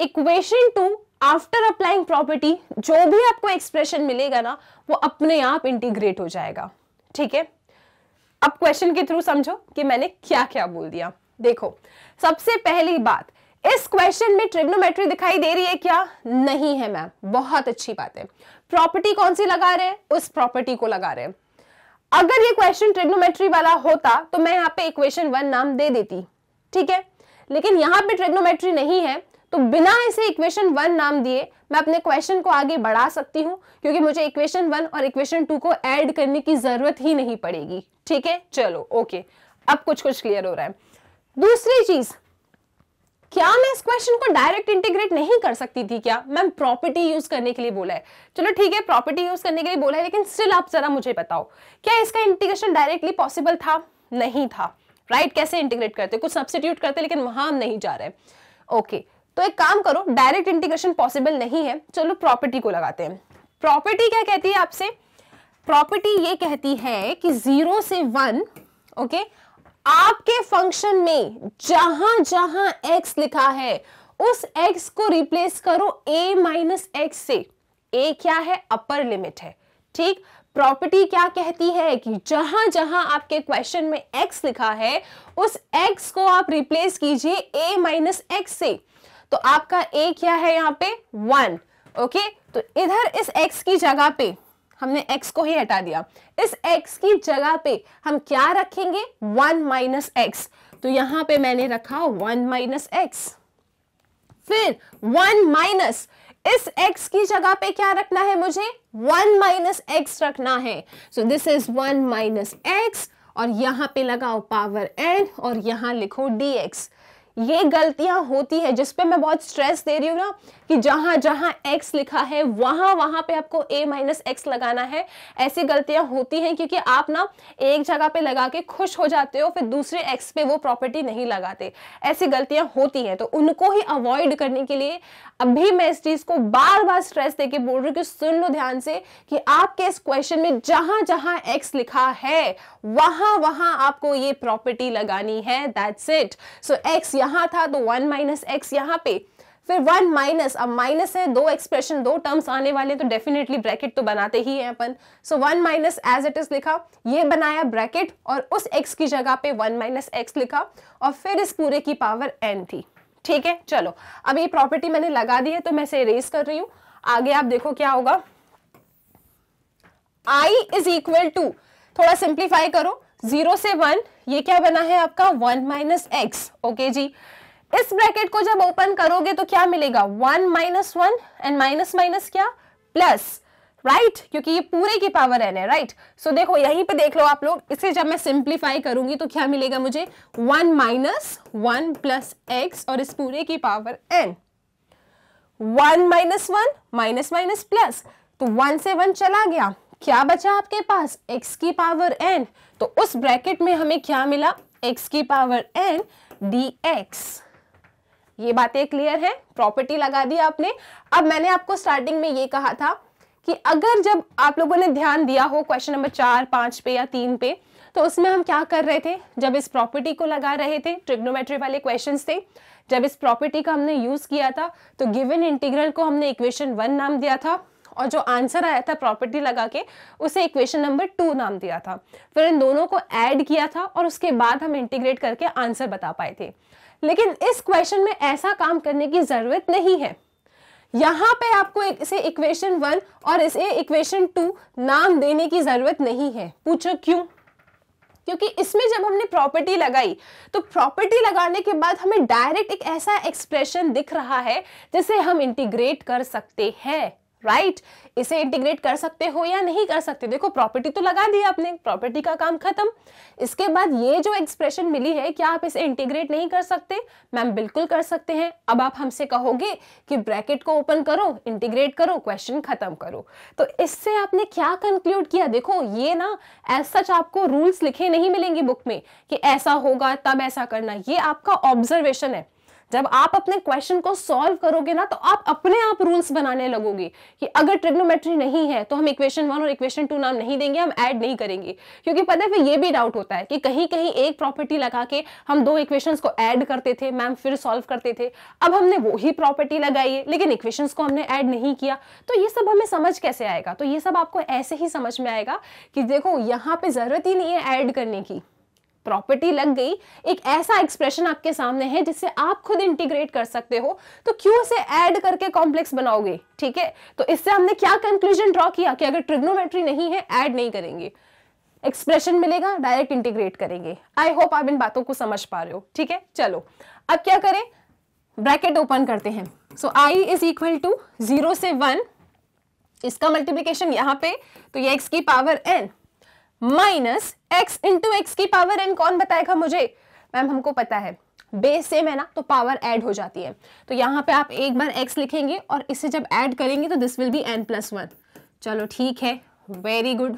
equation two after applying property जो भी आपको एक्सप्रेशन मिलेगा ना वो अपने आप इंटीग्रेट हो जाएगा ठीक है अब क्वेश्चन के थ्रू समझो कि मैंने क्या क्या बोल दिया देखो सबसे पहली बात इस क्वेश्चन में ट्रिग्नोमेट्री दिखाई दे रही है क्या नहीं है मैम बहुत अच्छी बात है प्रॉपर्टी कौन सी लगा रहे हैं उस प्रॉपर्टी को लगा रहे हैं अगर ये क्वेश्चन ट्रिग्नोमेट्री वाला होता तो मैं यहां पे इक्वेशन वन नाम दे देती ठीक है लेकिन यहां पे ट्रिग्नोमेट्री नहीं है तो बिना इसे इक्वेशन वन नाम दिए मैं अपने क्वेश्चन को आगे बढ़ा सकती हूँ क्योंकि मुझे इक्वेशन वन और इक्वेशन टू को ऐड करने की जरूरत ही नहीं पड़ेगी ठीक है चलो ओके अब कुछ कुछ क्लियर हो रहा है दूसरी चीज क्या मैं इस क्वेश्चन को डायरेक्ट इंटीग्रेट नहीं कर सकती थी क्या मैम प्रॉपर्टी यूज करने के लिए बोला है चलो ठीक है प्रॉपर्टी यूज करने के लिए बोला है लेकिन स्टिल आप जरा मुझे बताओ क्या इसका इंटीग्रेशन डायरेक्टली पॉसिबल था नहीं था राइट right? कैसे इंटीग्रेट करते कुछ सब्सिट्यूट करते लेकिन वहां हम नहीं जा रहे ओके okay. तो एक काम करो डायरेक्ट इंटीग्रेशन पॉसिबल नहीं है चलो प्रॉपर्टी को लगाते हैं प्रॉपर्टी क्या कहती है आपसे प्रॉपर्टी ये कहती है कि जीरो से वन ओके okay, आपके फंक्शन में जहां जहां एक्स लिखा है उस एक्स को रिप्लेस करो ए माइनस एक्स से ए क्या है अपर लिमिट है ठीक प्रॉपर्टी क्या कहती है कि जहां जहां आपके क्वेश्चन में एक्स लिखा है उस एक्स को आप रिप्लेस कीजिए ए माइनस एक्स से तो आपका ए क्या है यहाँ पे वन ओके तो इधर इस एक्स की जगह पे हमने एक्स को ही हटा दिया इस एक्स की जगह पे हम क्या रखेंगे वन माइनस एक्स तो यहां पे मैंने रखा वन माइनस एक्स फिर वन माइनस इस एक्स की जगह पे क्या रखना है मुझे वन माइनस एक्स रखना है so this is one minus x और यहां पे लगाओ पावर एन और यहां लिखो डी एक्स ये गलतियां होती है जिसपे मैं बहुत स्ट्रेस दे रही हूँ ना कि जहां जहां x लिखा है वहां वहां पे आपको a माइनस एक्स लगाना है ऐसी गलतियां होती हैं क्योंकि आप ना एक जगह पे लगा के खुश हो जाते हो फिर दूसरे x पे वो प्रॉपर्टी नहीं लगाते ऐसी गलतियां होती हैं तो उनको ही अवॉइड करने के लिए अभी मैं इस चीज़ को बार बार स्ट्रेस दे के बोल रही हूँ कि सुन लो ध्यान से कि आपके इस क्वेश्चन में जहां जहां एक्स लिखा है वहां वहां आपको ये प्रॉपर्टी लगानी है दैट्स इट सो एक्स यहाँ था तो वन माइनस एक्स यहाँ पे फिर वन माइनस अब माइनस है दो एक्सप्रेशन दो टर्म्स आने वाले तो डेफिनेटली ब्रैकेट तो बनाते ही हैं अपन so one minus as it is लिखा ये बनाया ब्रैकेट और उस एक्स की जगह पे वन माइनस एक्स लिखा और फिर इस पूरे की पावर एन थी ठीक है चलो अब ये प्रॉपर्टी मैंने लगा दी है तो मैं इसे रेज कर रही हूँ आगे आप देखो क्या होगा आई इज इक्वल टू थोड़ा सिंप्लीफाई करो जीरो से वन ये क्या बना है आपका वन माइनस एक्स ओके जी इस ब्रैकेट को जब ओपन करोगे तो क्या मिलेगा one minus one and minus minus क्या प्लस राइट right? क्योंकि ये पूरे की पावर एन है राइट right? सो so, देखो यहीं पे देख लो आप लोग इसे जब मैं सिंप्लीफाई करूंगी तो क्या मिलेगा मुझे one minus one plus x और इस पूरे की power n one minus one minus minus plus तो वन से वन चला गया क्या बचा आपके पास एक्स की पावर एन तो उस ब्रैकेट में हमें क्या मिला एक्स की पावर एन डी एक्स ये बातें क्लियर है प्रॉपर्टी लगा दी आपने अब मैंने आपको स्टार्टिंग में ये कहा था कि अगर जब आप लोगों ने ध्यान दिया हो क्वेश्चन नंबर चार पांच पे या तीन पे तो उसमें हम क्या कर रहे थे जब इस प्रॉपर्टी को लगा रहे थे ट्रिग्नोमेट्री वाले क्वेश्चन थे जब इस प्रॉपर्टी का हमने यूज़ किया था तो गिवन इंटीग्रल को हमने इक्वेशन वन नाम दिया था और जो आंसर आया था प्रॉपर्टी लगा के उसे इक्वेशन नंबर टू नाम दिया था फिर इन दोनों को ऐड किया था और उसके बाद हम इंटीग्रेट करके आंसर बता पाए थे लेकिन इस क्वेश्चन में ऐसा काम करने की ज़रूरत नहीं है यहाँ पे आपको इसे इक्वेशन वन और इसे इक्वेशन टू नाम देने की ज़रूरत नहीं है पूछो क्यों क्योंकि इसमें जब हमने प्रॉपर्टी लगाई तो प्रॉपर्टी लगाने के बाद हमें डायरेक्ट एक ऐसा एक्सप्रेशन दिख रहा है जिसे हम इंटीग्रेट कर सकते हैं राइट right? इसे इंटीग्रेट कर सकते हो या नहीं कर सकते देखो प्रॉपर्टी तो लगा दी आपने प्रॉपर्टी का काम खत्म इसके बाद ये जो एक्सप्रेशन मिली है क्या आप इसे इंटीग्रेट नहीं कर सकते मैम बिल्कुल कर सकते हैं अब आप हमसे कहोगे कि ब्रैकेट को ओपन करो इंटीग्रेट करो क्वेश्चन खत्म करो तो इससे आपने क्या कंक्लूड किया देखो ये ना एज सच आपको रूल्स लिखे नहीं मिलेंगे बुक में कि ऐसा होगा तब ऐसा करना ये आपका ऑब्जर्वेशन है जब आप अपने क्वेश्चन को सॉल्व करोगे ना तो आप अपने आप रूल्स बनाने लगोगे कि अगर ट्रिग्नोमेट्री नहीं है तो हम इक्वेशन वन और इक्वेशन टू नाम नहीं देंगे हम ऐड नहीं करेंगे क्योंकि पता है फिर ये भी डाउट होता है कि कहीं कहीं एक प्रॉपर्टी लगा के हम दो इक्वेशंस को ऐड करते थे मैम फिर सॉल्व करते थे अब हमने वही प्रॉपर्टी लगाई है लेकिन इक्वेशन को हमने ऐड नहीं किया तो ये सब हमें समझ कैसे आएगा तो ये सब आपको ऐसे ही समझ में आएगा कि देखो यहाँ पे ज़रूरत ही नहीं है ऐड करने की प्रॉपर्टी लग गई एक ऐसा एक्सप्रेशन आपके सामने है जिससे आप खुद इंटीग्रेट कर सकते हो तो क्यों इसे ऐड करके कॉम्प्लेक्स बनाओगे ठीक है तो इससे हमने क्या कंक्लूजन ड्रॉ किया कि अगर ट्रिग्नोमेट्री नहीं है ऐड नहीं करेंगे एक्सप्रेशन मिलेगा डायरेक्ट इंटीग्रेट करेंगे आई होप आप इन बातों को समझ पा रहे हो ठीक है चलो अब क्या करें ब्रैकेट ओपन करते हैं so I is equal to zero से वन इसका मल्टीप्लीकेशन यहां पे तो ये एक्स की power n minus x into x की पावर एन कौन बताएगा मुझे मैम हमको पता है बेस सेम है ना तो पावर ऐड हो जाती है तो यहाँ पे आप एक बार एक्स लिखेंगे और इसे जब ऐड करेंगे तो this will be n plus one चलो ठीक है वेरी गुड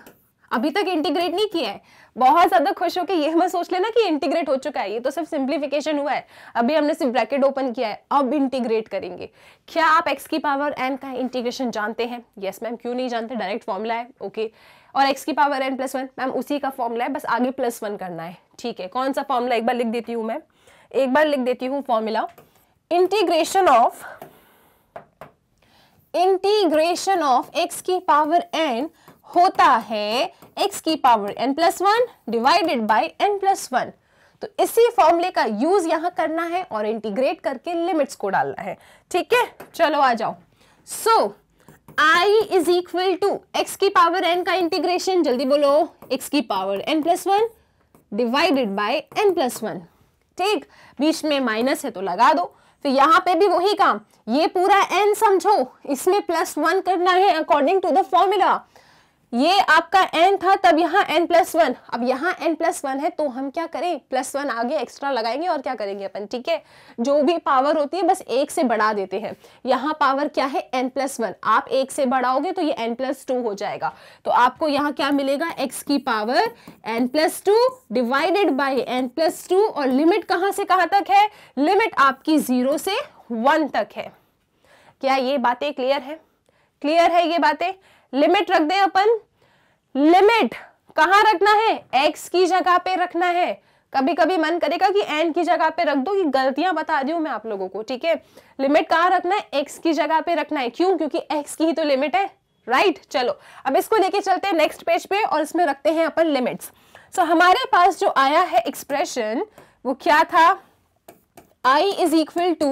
अभी तक इंटीग्रेट नहीं किया है बहुत ज़्यादा खुश हो कि यह मैं सोच लेना कि इंटीग्रेट हो चुका है ये तो सिर्फ सिंप्लीफिकेशन हुआ है अभी हमने सिर्फ ब्रैकेट ओपन किया है अब इंटीग्रेट करेंगे क्या आप एक्स की पावर एन का इंटीग्रेशन जानते हैं यस मैम क्यों नहीं जानते डायरेक्ट फॉर्मूला है ओके okay. और एक्स की power n plus one ma'am उसी का फॉर्मूला है बस आगे प्लस वन करना है ठीक है कौन सा फॉर्मूला एक बार लिख देती हूँ मैं एक बार लिख देती हूँ formula integration of integration of x की पावर एन होता है एक्स की power n plus one divided by N plus one तो इसी फॉर्मूले का यूज यहां करना है और इंटीग्रेट करके लिमिट्स को डालना है ठीक है चलो आ जाओ so so, I is equal to x की पावर एन का इंटीग्रेशन जल्दी बोलो एक्स की power n plus one divided by N plus one ठीक बीच में माइनस है तो लगा दो फिर तो यहां पे भी वही काम ये पूरा एन समझो इसमें प्लस वन करना है अकॉर्डिंग टू द फॉर्मूला ये आपका एन था तब यहाँ एन प्लस वन अब यहाँ एन प्लस वन है तो हम क्या करें प्लस वन आगे एक्स्ट्रा लगाएंगे और क्या करेंगे अपन ठीक है जो भी पावर होती है बस एक से बढ़ा देते हैं यहाँ पावर क्या है एन प्लस वन आप एक से बढ़ाओगे तो ये एन प्लस टू हो जाएगा तो आपको यहाँ क्या मिलेगा एक्स की power n plus two divided by N plus two और लिमिट कहाँ से कहाँ तक है लिमिट आपकी जीरो से वन तक है क्या ये बातें क्लियर है क्लियर है ये बातें लिमिट रख दें अपन लिमिट कहा रखना है एक्स की जगह पे रखना है कभी कभी मन करेगा कि एन की जगह पे रख दो कि गलतियां बता रही मैं आप लोगों को ठीक है लिमिट कहां रखना है एक्स की जगह पे रखना है क्यों क्योंकि एक्स की ही तो लिमिट है राइट right? चलो अब इसको लेके चलते हैं नेक्स्ट पेज पे और इसमें रखते हैं अपन लिमिट्स सो so, हमारे पास जो आया है एक्सप्रेशन वो क्या था I is equal to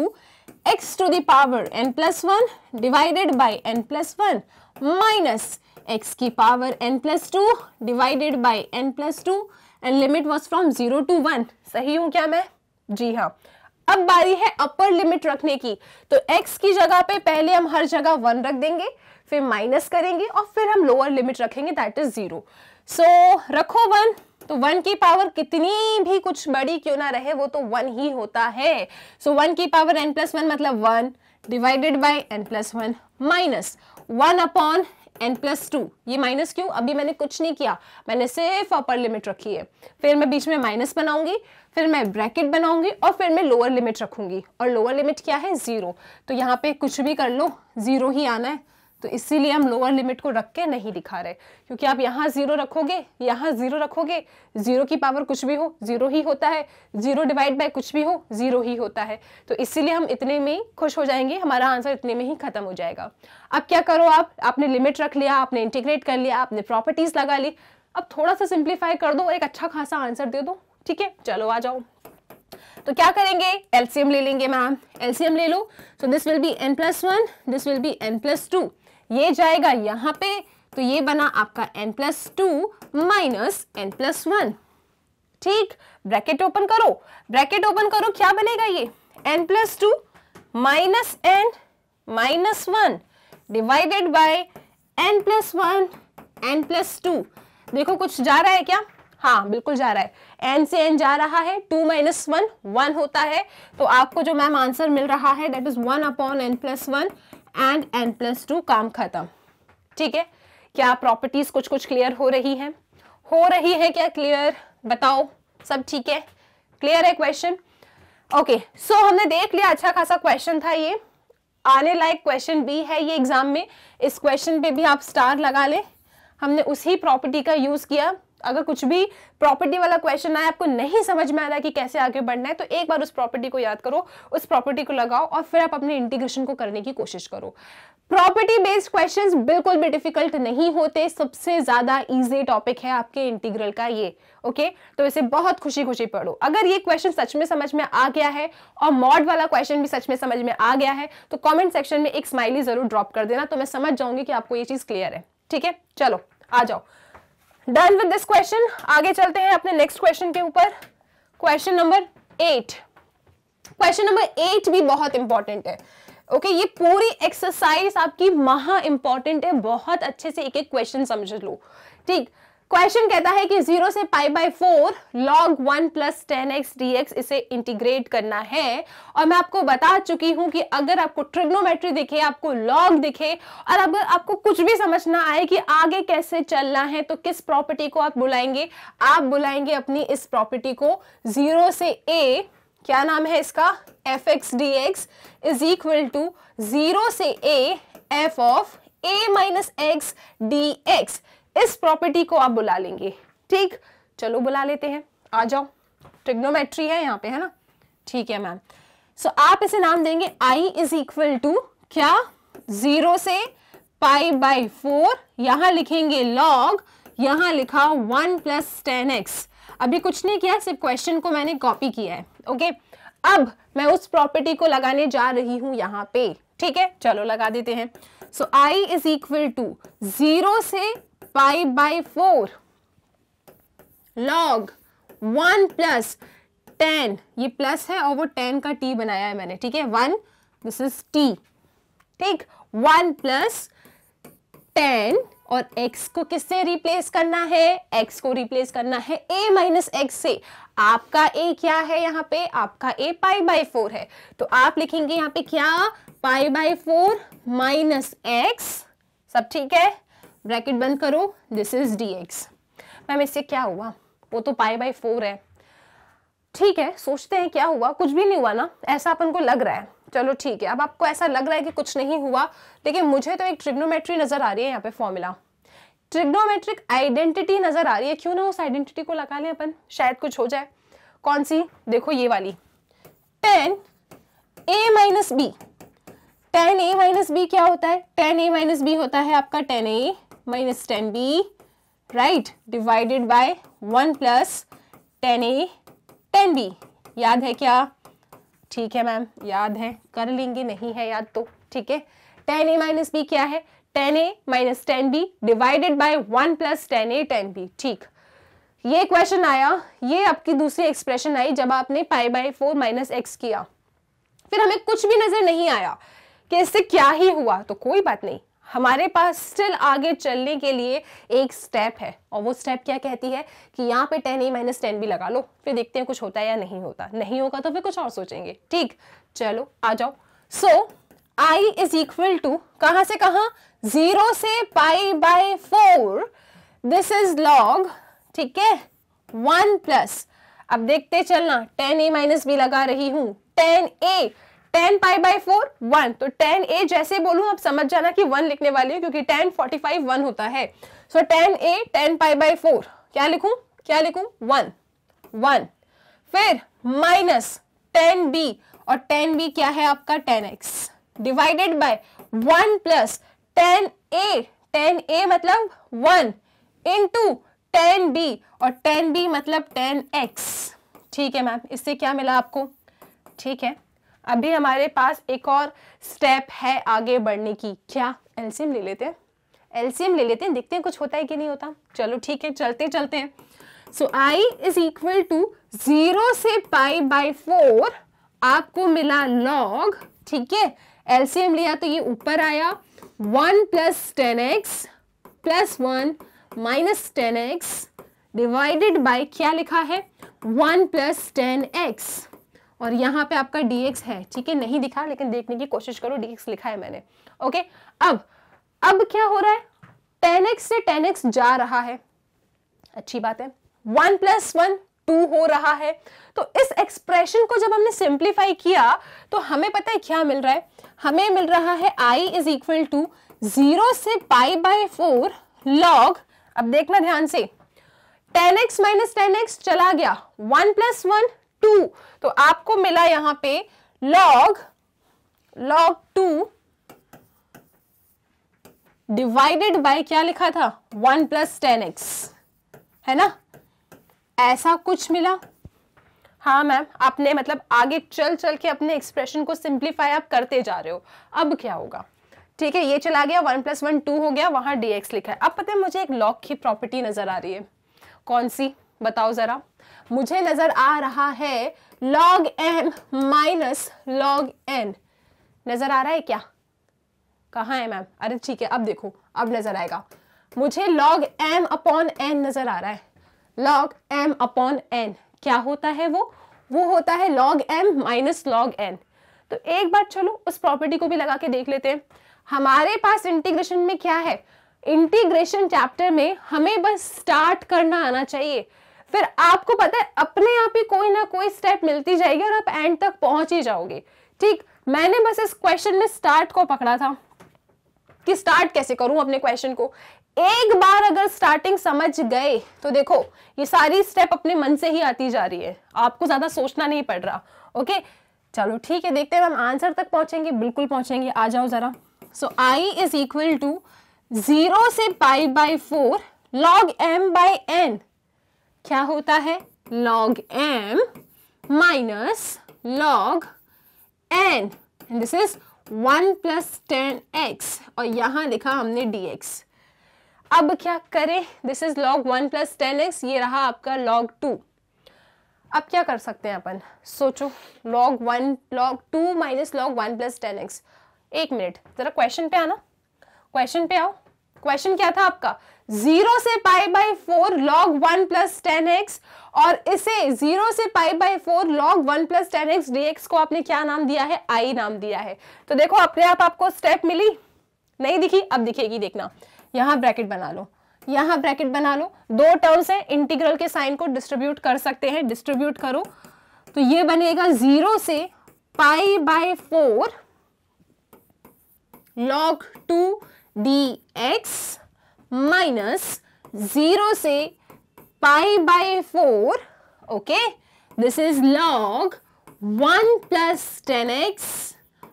x to the power n plus one divided by N plus one minus x की power n plus two divided by N plus two and limit was from zero to one सही हूँ क्या मैं जी हाँ अब बारी है upper limit रखने की तो x की जगह pe पहले हम हर जगह वन रख देंगे फिर माइनस करेंगे और फिर हम लोअर लिमिट रखेंगे दैट इज जीरो सो रखो वन तो वन की पावर कितनी भी कुछ बड़ी क्यों ना रहे वो तो वन ही होता है सो so, वन की पावर एन प्लस वन मतलब one divided by N plus one minus one upon n plus two ये माइनस क्यों अभी मैंने कुछ नहीं किया मैंने सिर्फ अपर लिमिट रखी है फिर मैं बीच में माइनस बनाऊंगी फिर मैं ब्रैकेट बनाऊंगी और फिर मैं लोअर लिमिट रखूंगी और लोअर लिमिट क्या है ज़ीरो तो यहाँ पे कुछ भी कर लो ज़ीरो ही आना है तो इसीलिए हम लोअर लिमिट को रख के नहीं दिखा रहे क्योंकि आप यहाँ ज़ीरो रखोगे यहाँ ज़ीरो रखोगे ज़ीरो की पावर कुछ भी हो ज़ीरो ही होता है ज़ीरो डिवाइड बाय कुछ भी हो ज़ीरो ही होता है तो इसीलिए हम इतने में ही खुश हो जाएंगे हमारा आंसर इतने में ही ख़त्म हो जाएगा अब क्या करो आप आपने लिमिट रख लिया आपने इंटीग्रेट कर लिया आपने प्रॉपर्टीज़ लगा ली अब थोड़ा सा सिंप्लीफाई कर दो एक अच्छा खासा आंसर दे दो ठीक है चलो आ जाओ तो क्या करेंगे एलसीएम ले लेंगे मैम एलसीएम ले लो so this will be n plus one this will be n plus two ये जाएगा यहाँ पे तो ये बना आपका n plus two minus n plus one ठीक ब्रैकेट ओपन करो ब्रैकेट ओपन करो क्या बनेगा ये n plus two minus n minus one divided by n plus one n plus two देखो कुछ जा रहा है क्या हाँ बिल्कुल जा रहा है एन से एन जा रहा है टू माइनस वन वन होता है तो आपको जो मैम आंसर मिल रहा है that is one upon n plus one and n plus two काम खत्म ठीक है क्या प्रॉपर्टीज कुछ कुछ क्लियर हो रही है हो रही है क्या क्लियर बताओ सब ठीक है क्लियर है क्वेश्चन ओके सो हमने देख लिया अच्छा खासा क्वेश्चन था ये आने लायक क्वेश्चन भी है ये एग्जाम में इस क्वेश्चन पे भी आप स्टार लगा ले हमने उसी प्रॉपर्टी का यूज किया अगर कुछ भी प्रॉपर्टी वाला क्वेश्चन आए आपको नहीं समझ में आ रहा है कि कैसे आगे बढ़ना है तो एक बार उस प्रॉपर्टी को याद करो उस प्रॉपर्टी को लगाओ और फिर आप अपने इंटीग्रेशन को करने की कोशिश करो प्रॉपर्टी बेस्ड क्वेश्चंस बिल्कुल भी डिफिकल्ट नहीं होते सबसे ज्यादा इजी टॉपिक है आपके इंटीग्रल का ये ओके okay? तो इसे बहुत खुशी खुशी पढ़ो अगर ये क्वेश्चन सच में समझ में आ गया है और मॉड वाला क्वेश्चन भी सच में समझ में आ गया है तो कमेंट सेक्शन में एक स्माइली जरूर ड्रॉप कर देना तो मैं समझ जाऊंगी कि आपको ये चीज क्लियर है ठीक है चलो आ जाओ डन विद दिस क्वेश्चन आगे चलते हैं अपने नेक्स्ट क्वेश्चन के ऊपर question number eight question number eight भी बहुत इंपॉर्टेंट है ओके okay, ये पूरी एक्सरसाइज आपकी महा इंपॉर्टेंट है बहुत अच्छे से एक एक क्वेश्चन समझ लो ठीक क्वेश्चन कहता है कि जीरो से pi by four log one plus tan x D x इसे इंटीग्रेट करना है और मैं आपको बता चुकी हूं कि अगर आपको ट्रिग्नोमेट्री दिखे आपको लॉग दिखे और अगर आपको कुछ भी समझ ना आए कि आगे कैसे चलना है तो किस प्रॉपर्टी को आप बुलाएंगे आप बुलाएंगे अपनी इस प्रॉपर्टी को जीरो से ए क्या नाम है इसका f x D x is equal to zero से A F of A minus x D x इस प्रॉपर्टी को आप बुला लेंगे ठीक चलो बुला लेते हैं आ जाओ ट्रिग्नोमेट्री है यहाँ पे है ना ठीक है मैम सो so, आप इसे नाम देंगे आई इज इक्वल टू क्या जीरो से पाई बाई फोर यहां लिखेंगे लॉग यहां लिखा वन प्लस टेन एक्स अभी कुछ नहीं किया सिर्फ क्वेश्चन को मैंने कॉपी किया है ओके अब मैं उस प्रॉपर्टी को लगाने जा रही हूं यहां पे ठीक है चलो लगा देते हैं so I is equal to zero से five by four log one plus tan ये प्लस है और वो टेन का टी बनाया है मैंने ठीक है वन दिस इज टी ठीक वन प्लस टेन और x को किससे रिप्लेस करना है x को रिप्लेस करना है a माइनस एक्स से आपका a क्या है यहाँ पे आपका a पाई बाई फोर है तो आप लिखेंगे यहाँ पे क्या pi by four minus x सब ठीक है ब्रैकेट बंद करो this is D x ma'am इससे क्या हुआ वो तो पाई बाई फोर है ठीक है सोचते हैं क्या हुआ कुछ भी नहीं हुआ ना ऐसा अपन को लग रहा है चलो ठीक है अब आपको ऐसा लग रहा है कि कुछ नहीं हुआ लेकिन मुझे तो एक ट्रिग्नोमेट्री नज़र आ रही है यहाँ पे फॉर्मूला ट्रिग्नोमेट्रिक आइडेंटिटी नज़र आ रही है क्यों ना उस आइडेंटिटी को लगा लें अपन शायद कुछ हो जाए कौन सी देखो ये वाली टेन ए माइनस बी टेन ए माइनस बी क्या होता है टेन ए माइनस बी होता है आपका tan a minus 10b right divided by 1 plus 10a 10b याद है क्या ठीक है मैम याद है कर लेंगे नहीं है याद तो ठीक है 10a माइनस बी क्या है 10a minus tan b divided by one plus tan a tan b ठीक ये क्वेश्चन आया ये आपकी दूसरी एक्सप्रेशन आई जब आपने pi by four minus x किया फिर हमें कुछ भी नज़र नहीं आया कि इससे क्या ही हुआ तो कोई बात नहीं हमारे पास स्टिल आगे चलने के लिए एक स्टेप है और वो स्टेप क्या कहती है कि यहाँ पे टेन ए माइनस टेन भी लगा लो फिर देखते हैं कुछ होता है या नहीं होता नहीं होगा तो फिर कुछ और सोचेंगे ठीक चलो आ जाओ so I is equal to कहां से कहा जीरो से pi by four this is log ठीक है वन प्लस अब देखते चलना टेन ए माइनस भी लगा रही हूं tan a tan pi by four one तो टेन ए जैसे बोलूं आप समझ जाना कि वन लिखने वाली हूँ क्योंकि टेन फोर्टी फाइव वन होता है so tan a tan pi by four क्या लिखूं क्या लिखूं वन वन फिर माइनस टेन बी और टेन बी क्या है आपका tan x divided by one plus tan a tan a मतलब वन इंटू टेन बी और टेन बी मतलब टेन एक्स ठीक है मैम इससे क्या मिला आपको ठीक है अभी हमारे पास एक और स्टेप है आगे बढ़ने की क्या एल्सियम ले लेते हैं एल्सियम ले लेते हैं देखते हैं कुछ होता है कि नहीं होता चलो ठीक है चलते चलते हैं so I is equal to zero से पाई बाई फोर आपको मिला लॉग ठीक है एल्सियम लिया तो ये ऊपर आया one plus tan x plus one minus tan x divided by क्या लिखा है वन प्लस टेन एक्स और यहाँ पे आपका dx है ठीक है नहीं दिखा लेकिन देखने की कोशिश करो dx लिखा है मैंने ओके अब अब क्या हो रहा है टेन एक्स से टेन एक्स जा रहा है अच्छी बात है वन प्लस वन टू हो रहा है तो इस एक्सप्रेशन को जब हमने सिंप्लीफाई किया तो हमें पता है क्या मिल रहा है हमें मिल रहा है I is equal to zero से पाई बाय फोर लॉग अब देखना ध्यान से tan x minus tan x चला गया वन प्लस वन टू तो आपको मिला यहां पे log log two divided by क्या लिखा था वन प्लस टेन एक्स है ना ऐसा कुछ मिला हाँ मैम आपने मतलब आगे चल चल के अपने एक्सप्रेशन को सिंप्लीफाई आप करते जा रहे हो अब क्या होगा ठीक है ये चला गया वन प्लस वन टू हो गया वहां डीएक्स लिखा है अब पता है मुझे एक लॉग की प्रॉपर्टी नज़र आ रही है कौन सी बताओ ज़रा मुझे नज़र आ रहा है log m minus log n नज़र आ रहा है क्या कहा है मैम अरे ठीक है अब देखो अब नज़र आएगा मुझे लॉग एम अपॉन एन नज़र आ रहा है लॉग एम अपॉन एन क्या होता है वो वो होता है log m minus log n तो एक बार चलो उस प्रॉपर्टी को भी लगा के देख लेते हैं हमारे पास इंटीग्रेशन में क्या है इंटीग्रेशन चैप्टर में हमें बस स्टार्ट करना आना चाहिए फिर आपको पता है अपने आप ही कोई ना कोई स्टेप मिलती जाएगी और आप एंड तक पहुंच ही जाओगे ठीक मैंने बस इस क्वेश्चन में स्टार्ट को पकड़ा था कि स्टार्ट कैसे करूं अपने क्वेश्चन को एक बार अगर स्टार्टिंग समझ गए तो देखो ये सारी स्टेप अपने मन से ही आती जा रही है आपको ज्यादा सोचना नहीं पड़ रहा ओके चलो ठीक है देखते हैं हम आंसर तक पहुंचेंगे बिल्कुल पहुंचेंगे आ जाओ जरा so I is equal to zero से pi by four log M by n क्या होता है log m minus log n this is one plus tan x और यहां लिखा हमने dx अब क्या करें this is log 1 tan x ये रहा आपका log 2 अब क्या कर सकते हैं अपन सोचो log 1 log 2 minus log 1 plus tan x एक मिनट ज़रा क्वेश्चन पे आना क्वेश्चन पे आओ क्वेश्चन क्या था आपका जीरो से pi by four log one plus tan x और इसे जीरो से pi by four log one plus tan x D x को आपने क्या नाम दिया है आई नाम दिया है तो देखो अपने आप आपको स्टेप मिली नहीं दिखी अब दिखेगी देखना यहां ब्रैकेट बना लो यहां ब्रैकेट बना लो दो टर्म्स हैं इंटीग्रल के साइन को डिस्ट्रीब्यूट कर सकते हैं डिस्ट्रीब्यूट करो तो ये बनेगा जीरो से pi by four log two D x minus zero से pi by four okay this is log one plus tan x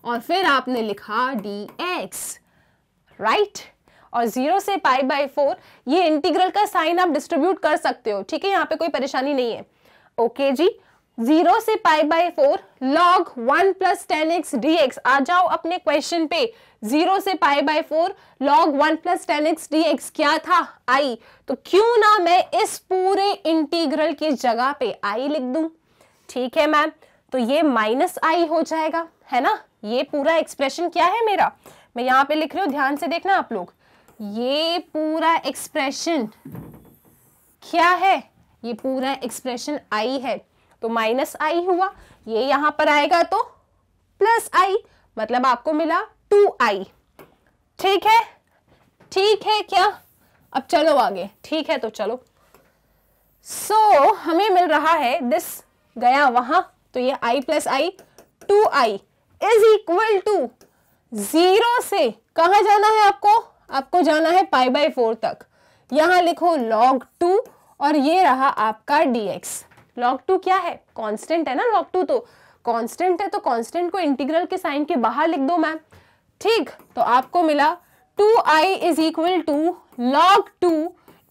और फिर आपने लिखा डी एक्स राइट और जीरो से पाई बाय फोर ये इंटीग्रल का साइन आप डिस्ट्रीब्यूट कर सकते हो ठीक है यहाँ पे कोई परेशानी नहीं है ओके okay जी जीरो से pi by four log one plus tan x D x आ जाओ अपने क्वेश्चन पे जीरो से pi by four log one plus tan x D x क्या था आई तो क्यों ना मैं इस पूरे इंटीग्रल की जगह पे आई लिख दू ठीक है मैम तो ये माइनस आई हो जाएगा है ना ये पूरा एक्सप्रेशन क्या है मेरा मैं यहाँ पे लिख रही हूँ ध्यान से देखना आप लोग ये पूरा एक्सप्रेशन क्या है ये पूरा एक्सप्रेशन आई है तो माइनस आई हुआ ये यहां पर आएगा तो प्लस आई मतलब आपको मिला टू आई ठीक है ठीक है क्या अब चलो आगे ठीक है तो चलो सो so, हमें मिल रहा है दिस गया वहां तो ये I plus I two I is equal to zero से कहा जाना है आपको आपको जाना है पाई बाई फोर तक यहां लिखो लॉग टू और ये रहा आपका डीएक्स log टू क्या है कॉन्स्टेंट है ना log टू तो कॉन्स्टेंट है तो कॉन्स्टेंट को इंटीग्रल के साइन के बाहर लिख दो मैम ठीक तो आपको मिला two I is equal to log two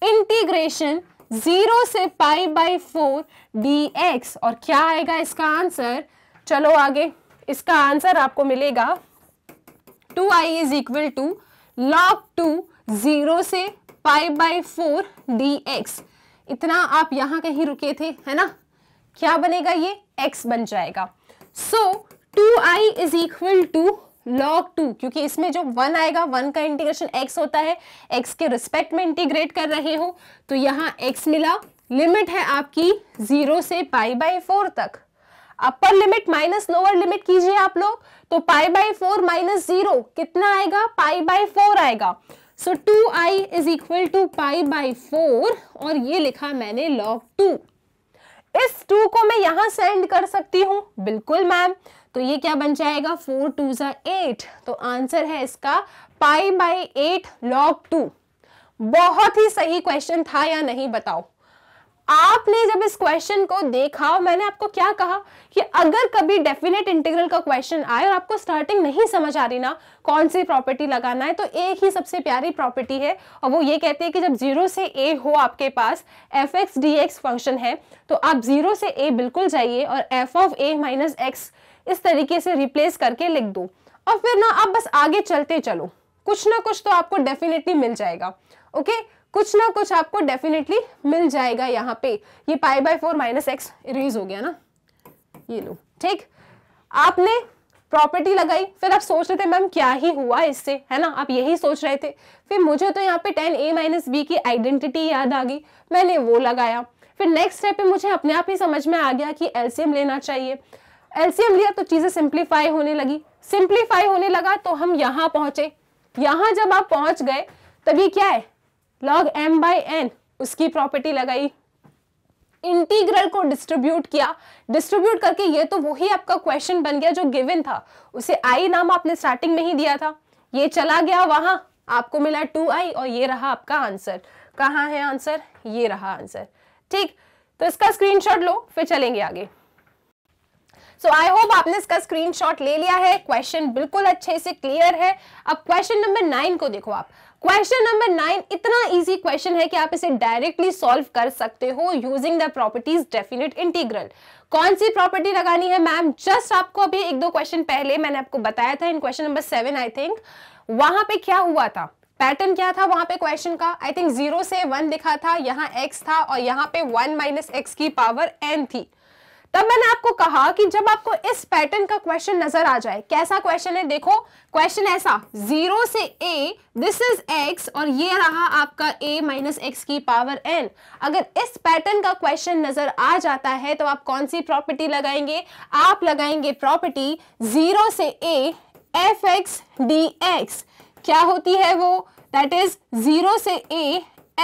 integration zero से pi by four D x और क्या आएगा इसका आंसर चलो आगे इसका आंसर आपको मिलेगा two I is equal to log two zero से pi by four D X इतना आप यहां कहीं रुके थे है ना क्या बनेगा ये x बन जाएगा so two I is equal to log two क्योंकि इसमें जो वन आएगा वन का इंटीग्रेशन x होता है x के रिस्पेक्ट में इंटीग्रेट कर रहे हो तो यहां x मिला लिमिट है आपकी जीरो से पाई बाई फोर तक upper limit minus lower limit कीजिए आप लोग तो pi by four minus zero कितना आएगा पाई बाई फोर आएगा so two I is equal to pi by four और ये लिखा मैंने लॉग टू इस टू को मैं यहां सेंड कर सकती हूँ बिल्कुल मैम तो ये क्या बन जाएगा फोर टू ज़ा एट तो आंसर है इसका pi by eight log two बहुत ही सही क्वेश्चन था या नहीं बताओ आपने जब इस क्वेश्चन को देखा और मैंने आपको क्या कहा कि अगर कभी डेफिनेट इंटीग्रल का क्वेश्चन आए और आपको स्टार्टिंग नहीं समझ आ रही ना कौन सी प्रॉपर्टी लगाना है तो एक ही सबसे प्यारी प्रॉपर्टी है और वो ये कहती है कि जब जीरो से ए हो आपके पास F x D X function है तो आप जीरो से ए बिल्कुल जाइए और F of A minus X इस तरीके से रिप्लेस करके लिख दो और फिर ना आप बस आगे चलते चलो कुछ ना कुछ तो आपको डेफिनेटली मिल जाएगा ओके okay? कुछ ना कुछ आपको डेफिनेटली मिल जाएगा यहाँ पे ये pi by four minus X erase हो गया ना ये लो ठीक आपने प्रॉपर्टी लगाई फिर आप सोच रहे थे मैम क्या ही हुआ इससे है ना आप यही सोच रहे थे फिर मुझे तो यहाँ पे टेन ए माइनस बी की आइडेंटिटी याद आ गई मैंने वो लगाया फिर नेक्स्ट स्टेप पे मुझे अपने आप ही समझ में आ गया कि एलसीएम लेना चाहिए एलसीएम लिया तो चीज़ें सिंप्लीफाई होने लगी सिंप्लीफाई होने लगा तो हम यहाँ पहुंचे यहाँ जब आप पहुंच गए तभी क्या है लॉग एम बाई एन उसकी प्रॉपर्टी लगाई इंटीग्रल को डिस्ट्रीब्यूट किया डिस्ट्रीब्यूट करके ये तो वही आपका क्वेश्चन बन गया जो गिवन था उसे आई नाम आपने स्टार्टिंग में ही दिया था ये चला गया वहां आपको मिला टू आई और ये रहा आपका आंसर कहाँ है आंसर ये रहा आंसर ठीक तो इसका स्क्रीनशॉट लो फिर चलेंगे आगे सो आई होप आपने इसका स्क्रीनशॉट ले लिया है क्वेश्चन बिल्कुल अच्छे से क्लियर है अब क्वेश्चन नंबर नाइन को देखो आप क्वेश्चन नंबर नाइन इतना इजी क्वेश्चन है कि आप इसे डायरेक्टली सॉल्व कर सकते हो using the properties definite integral कौन सी प्रॉपर्टी लगानी है मैम जस्ट आपको अभी एक दो क्वेश्चन पहले मैंने आपको बताया था in question number seven I think वहां पे क्या हुआ था पैटर्न क्या था वहां पे क्वेश्चन का आई थिंक जीरो से वन दिखा था यहाँ एक्स था और यहाँ पे वन माइनस एक्स की पावर एन थी तब मैंने आपको कहा कि जब आपको इस पैटर्न का क्वेश्चन नजर आ जाए कैसा क्वेश्चन है देखो क्वेश्चन ऐसा जीरो से ए दिस इज एक्स और ये रहा आपका ए माइनस एक्स की पावर एन अगर इस पैटर्न का क्वेश्चन नजर आ जाता है तो आप कौन सी प्रॉपर्टी लगाएंगे आप लगाएंगे प्रॉपर्टी जीरो से A F x D x क्या होती है वो दैट इज जीरो से A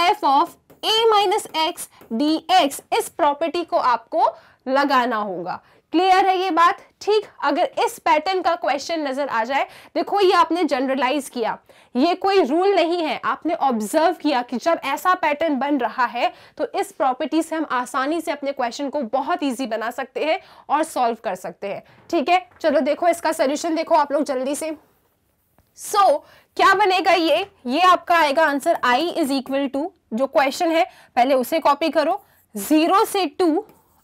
F of A minus x D x इस प्रॉपर्टी को आपको लगाना होगा क्लियर है ये बात ठीक अगर इस पैटर्न का क्वेश्चन नजर आ जाए देखो ये आपने जनरलाइज किया ये कोई रूल नहीं है आपने ऑब्जर्व किया कि जब ऐसा पैटर्न बन रहा है तो इस प्रॉपर्टी से हम आसानी से अपने क्वेश्चन को बहुत इजी बना सकते हैं और सॉल्व कर सकते हैं ठीक है चलो देखो इसका सोल्यूशन देखो आप लोग जल्दी से सो so, क्या बनेगा ये ये आपका आएगा answer I is equal to जो क्वेश्चन है पहले उसे कॉपी करो जीरो से two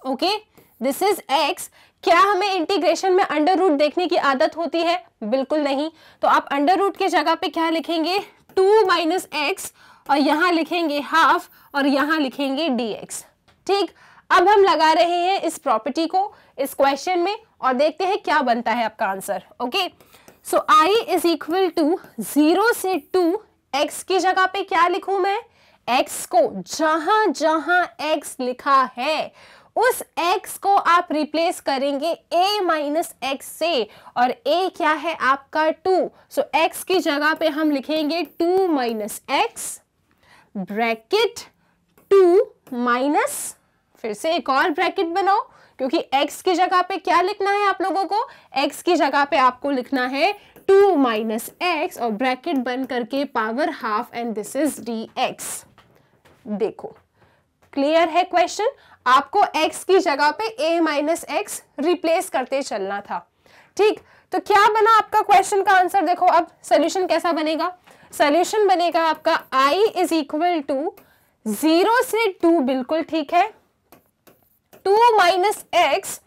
okay okay? This is X क्या हमें इंटीग्रेशन में अंडर रूट देखने की आदत होती है बिल्कुल नहीं तो आप अंडर रूट के जगह पे क्या लिखेंगे टू माइनस एक्स और यहाँ लिखेंगे हाफ और यहाँ लिखेंगे डी एक्स ठीक अब हम लगा रहे हैं इस प्रॉपर्टी को इस क्वेश्चन में और देखते हैं क्या बनता है आपका answer okay so I is equal to zero से टू एक्स की जगह पे क्या लिखू मैं एक्स को जहां जहां एक्स लिखा है उस x को आप रिप्लेस करेंगे a माइनस एक्स से और a क्या है आपका 2 सो so, x की जगह पे हम लिखेंगे 2 माइनस एक्स ब्रैकेट 2 माइनस फिर से एक और ब्रैकेट बनाओ क्योंकि x की जगह पे क्या लिखना है आप लोगों को x की जगह पे आपको लिखना है टू माइनस एक्स और ब्रैकेट बन करके power half and this is D X देखो क्लियर है क्वेश्चन आपको x की जगह पे a माइनस एक्स रिप्लेस करते चलना था ठीक तो क्या बना आपका क्वेश्चन का आंसर देखो अब सोल्यूशन कैसा बनेगा सोल्यूशन बनेगा आपका i is equal to zero से टू बिल्कुल ठीक है two minus x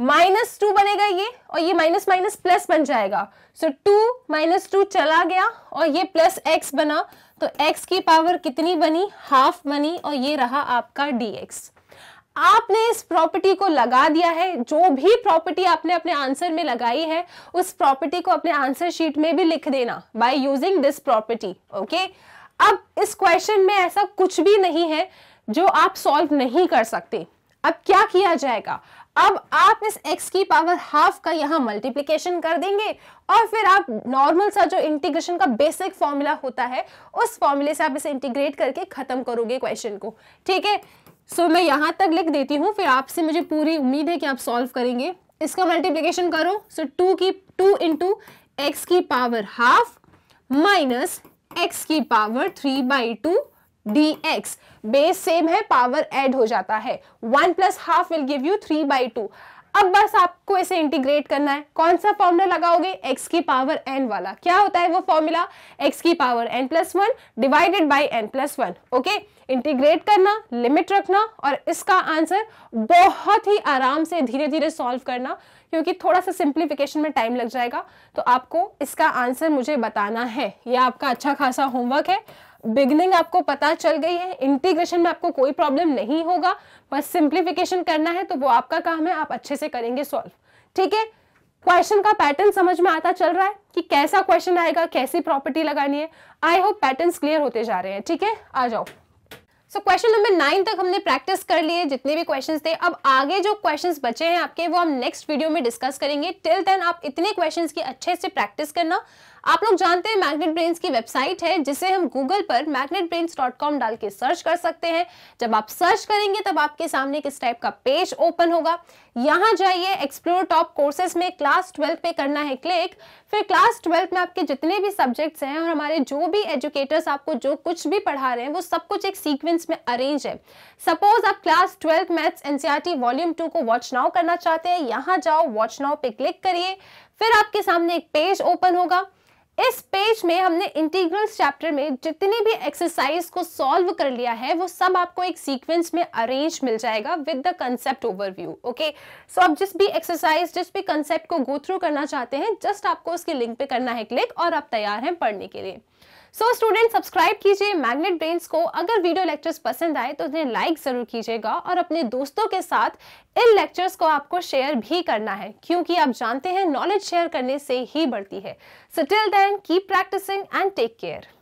minus two बनेगा ये और ये माइनस माइनस प्लस बन जाएगा सो टू माइनस टू चला गया और ये प्लस एक्स बना तो एक्स की पावर कितनी बनी हाफ बनी और ये रहा आपका डी एक्स आपने इस प्रॉपर्टी को लगा दिया है जो भी प्रॉपर्टी आपने अपने आंसर में लगाई है उस प्रॉपर्टी को अपने आंसर शीट में भी लिख देना बाय यूजिंग दिस प्रॉपर्टी ओके अब इस क्वेश्चन में ऐसा कुछ भी नहीं है जो आप सॉल्व नहीं कर सकते अब क्या किया जाएगा अब आप इस x की पावर हाफ का यहाँ मल्टीप्लीकेशन कर देंगे और फिर आप नॉर्मल सा जो इंटीग्रेशन का बेसिक फॉर्मूला होता है उस फॉर्मूले से आप इसे इंटीग्रेट करके खत्म करोगे क्वेश्चन को ठीक है सो so, मैं यहाँ तक लिख देती हूँ फिर आपसे मुझे पूरी उम्मीद है कि आप सॉल्व करेंगे इसका मल्टीप्लिकेशन करो सो so, टू की टू इंटू एक्स की पावर हाफ माइनस एक्स की power three by two D X base same है पावर ऐड हो जाता है one plus half will give you three by two अब बस आपको इसे इंटीग्रेट करना है कौन सा फॉर्मूला लगाओगे x की पावर n वाला क्या होता है वो फॉर्मूला x की power n plus one divided by N plus one okay integrate करना लिमिट रखना और इसका आंसर बहुत ही आराम से धीरे धीरे सॉल्व करना क्योंकि थोड़ा सा सिंप्लीफिकेशन में टाइम लग जाएगा तो आपको इसका आंसर मुझे बताना है यह आपका अच्छा खासा होमवर्क है बिगनिंग आपको पता चल गई है इंटीग्रेशन में आपको कोई प्रॉब्लम नहीं होगा बस सिंप्लीफिकेशन करना है तो वो आपका काम है आप अच्छे से करेंगे सॉल्व ठीक है क्वेश्चन का पैटर्न समझ में आता चल रहा है कि कैसा क्वेश्चन आएगा कैसी प्रॉपर्टी लगानी है आई होप पैटर्न्स क्लियर होते जा रहे हैं ठीक है आ जाओ सो क्वेश्चन नंबर नाइन तक हमने प्रैक्टिस कर लिए जितने भी क्वेश्चंस थे अब आगे जो क्वेश्चंस बचे हैं आपके वो हम नेक्स्ट वीडियो में डिस्कस करेंगे टिल देन आप इतने क्वेश्चंस की अच्छे से प्रैक्टिस करना आप लोग जानते हैं मैग्नेट ब्रेन्स की वेबसाइट है जिसे हम गूगल पर मैग्नेट ब्रेन्स डॉट कॉम डाल के सर्च कर सकते हैं जब आप सर्च करेंगे तब आपके सामने किस टाइप का पेज ओपन होगा यहाँ जाइए एक्सप्लोर टॉप कोर्सेज में क्लास ट्वेल्थ पे करना है क्लिक फिर क्लास ट्वेल्थ में आपके जितने भी सब्जेक्ट्स हैं और हमारे जो भी एजुकेटर्स आपको जो कुछ भी पढ़ा रहे हैं वो सब कुछ एक सीक्वेंस में अरेंज है सपोज आप class twelfth maths NCERT volume two को वॉच नाउ करना चाहते हैं यहाँ जाओ वॉच नाउ पे क्लिक करिए फिर आपके सामने एक पेज ओपन होगा इस पेज में हमने इंटीग्रल्स चैप्टर में जितने भी एक्सरसाइज को सॉल्व कर लिया है वो सब आपको एक सीक्वेंस में अरेंज मिल जाएगा with the concept overview okay so आप जिस भी एक्सरसाइज जिस भी कंसेप्ट को गो थ्रू करना चाहते हैं जस्ट आपको उसके लिंक पे करना है क्लिक और आप तैयार हैं पढ़ने के लिए सो स्टूडेंट सब्सक्राइब कीजिए मैग्नेट ब्रेन्स को अगर वीडियो लेक्चर्स पसंद आए तो उन्हें लाइक ज़रूर कीजिएगा और अपने दोस्तों के साथ इन लेक्चर्स को आपको शेयर भी करना है क्योंकि आप जानते हैं नॉलेज शेयर करने से ही बढ़ती है so till then keep practising and take care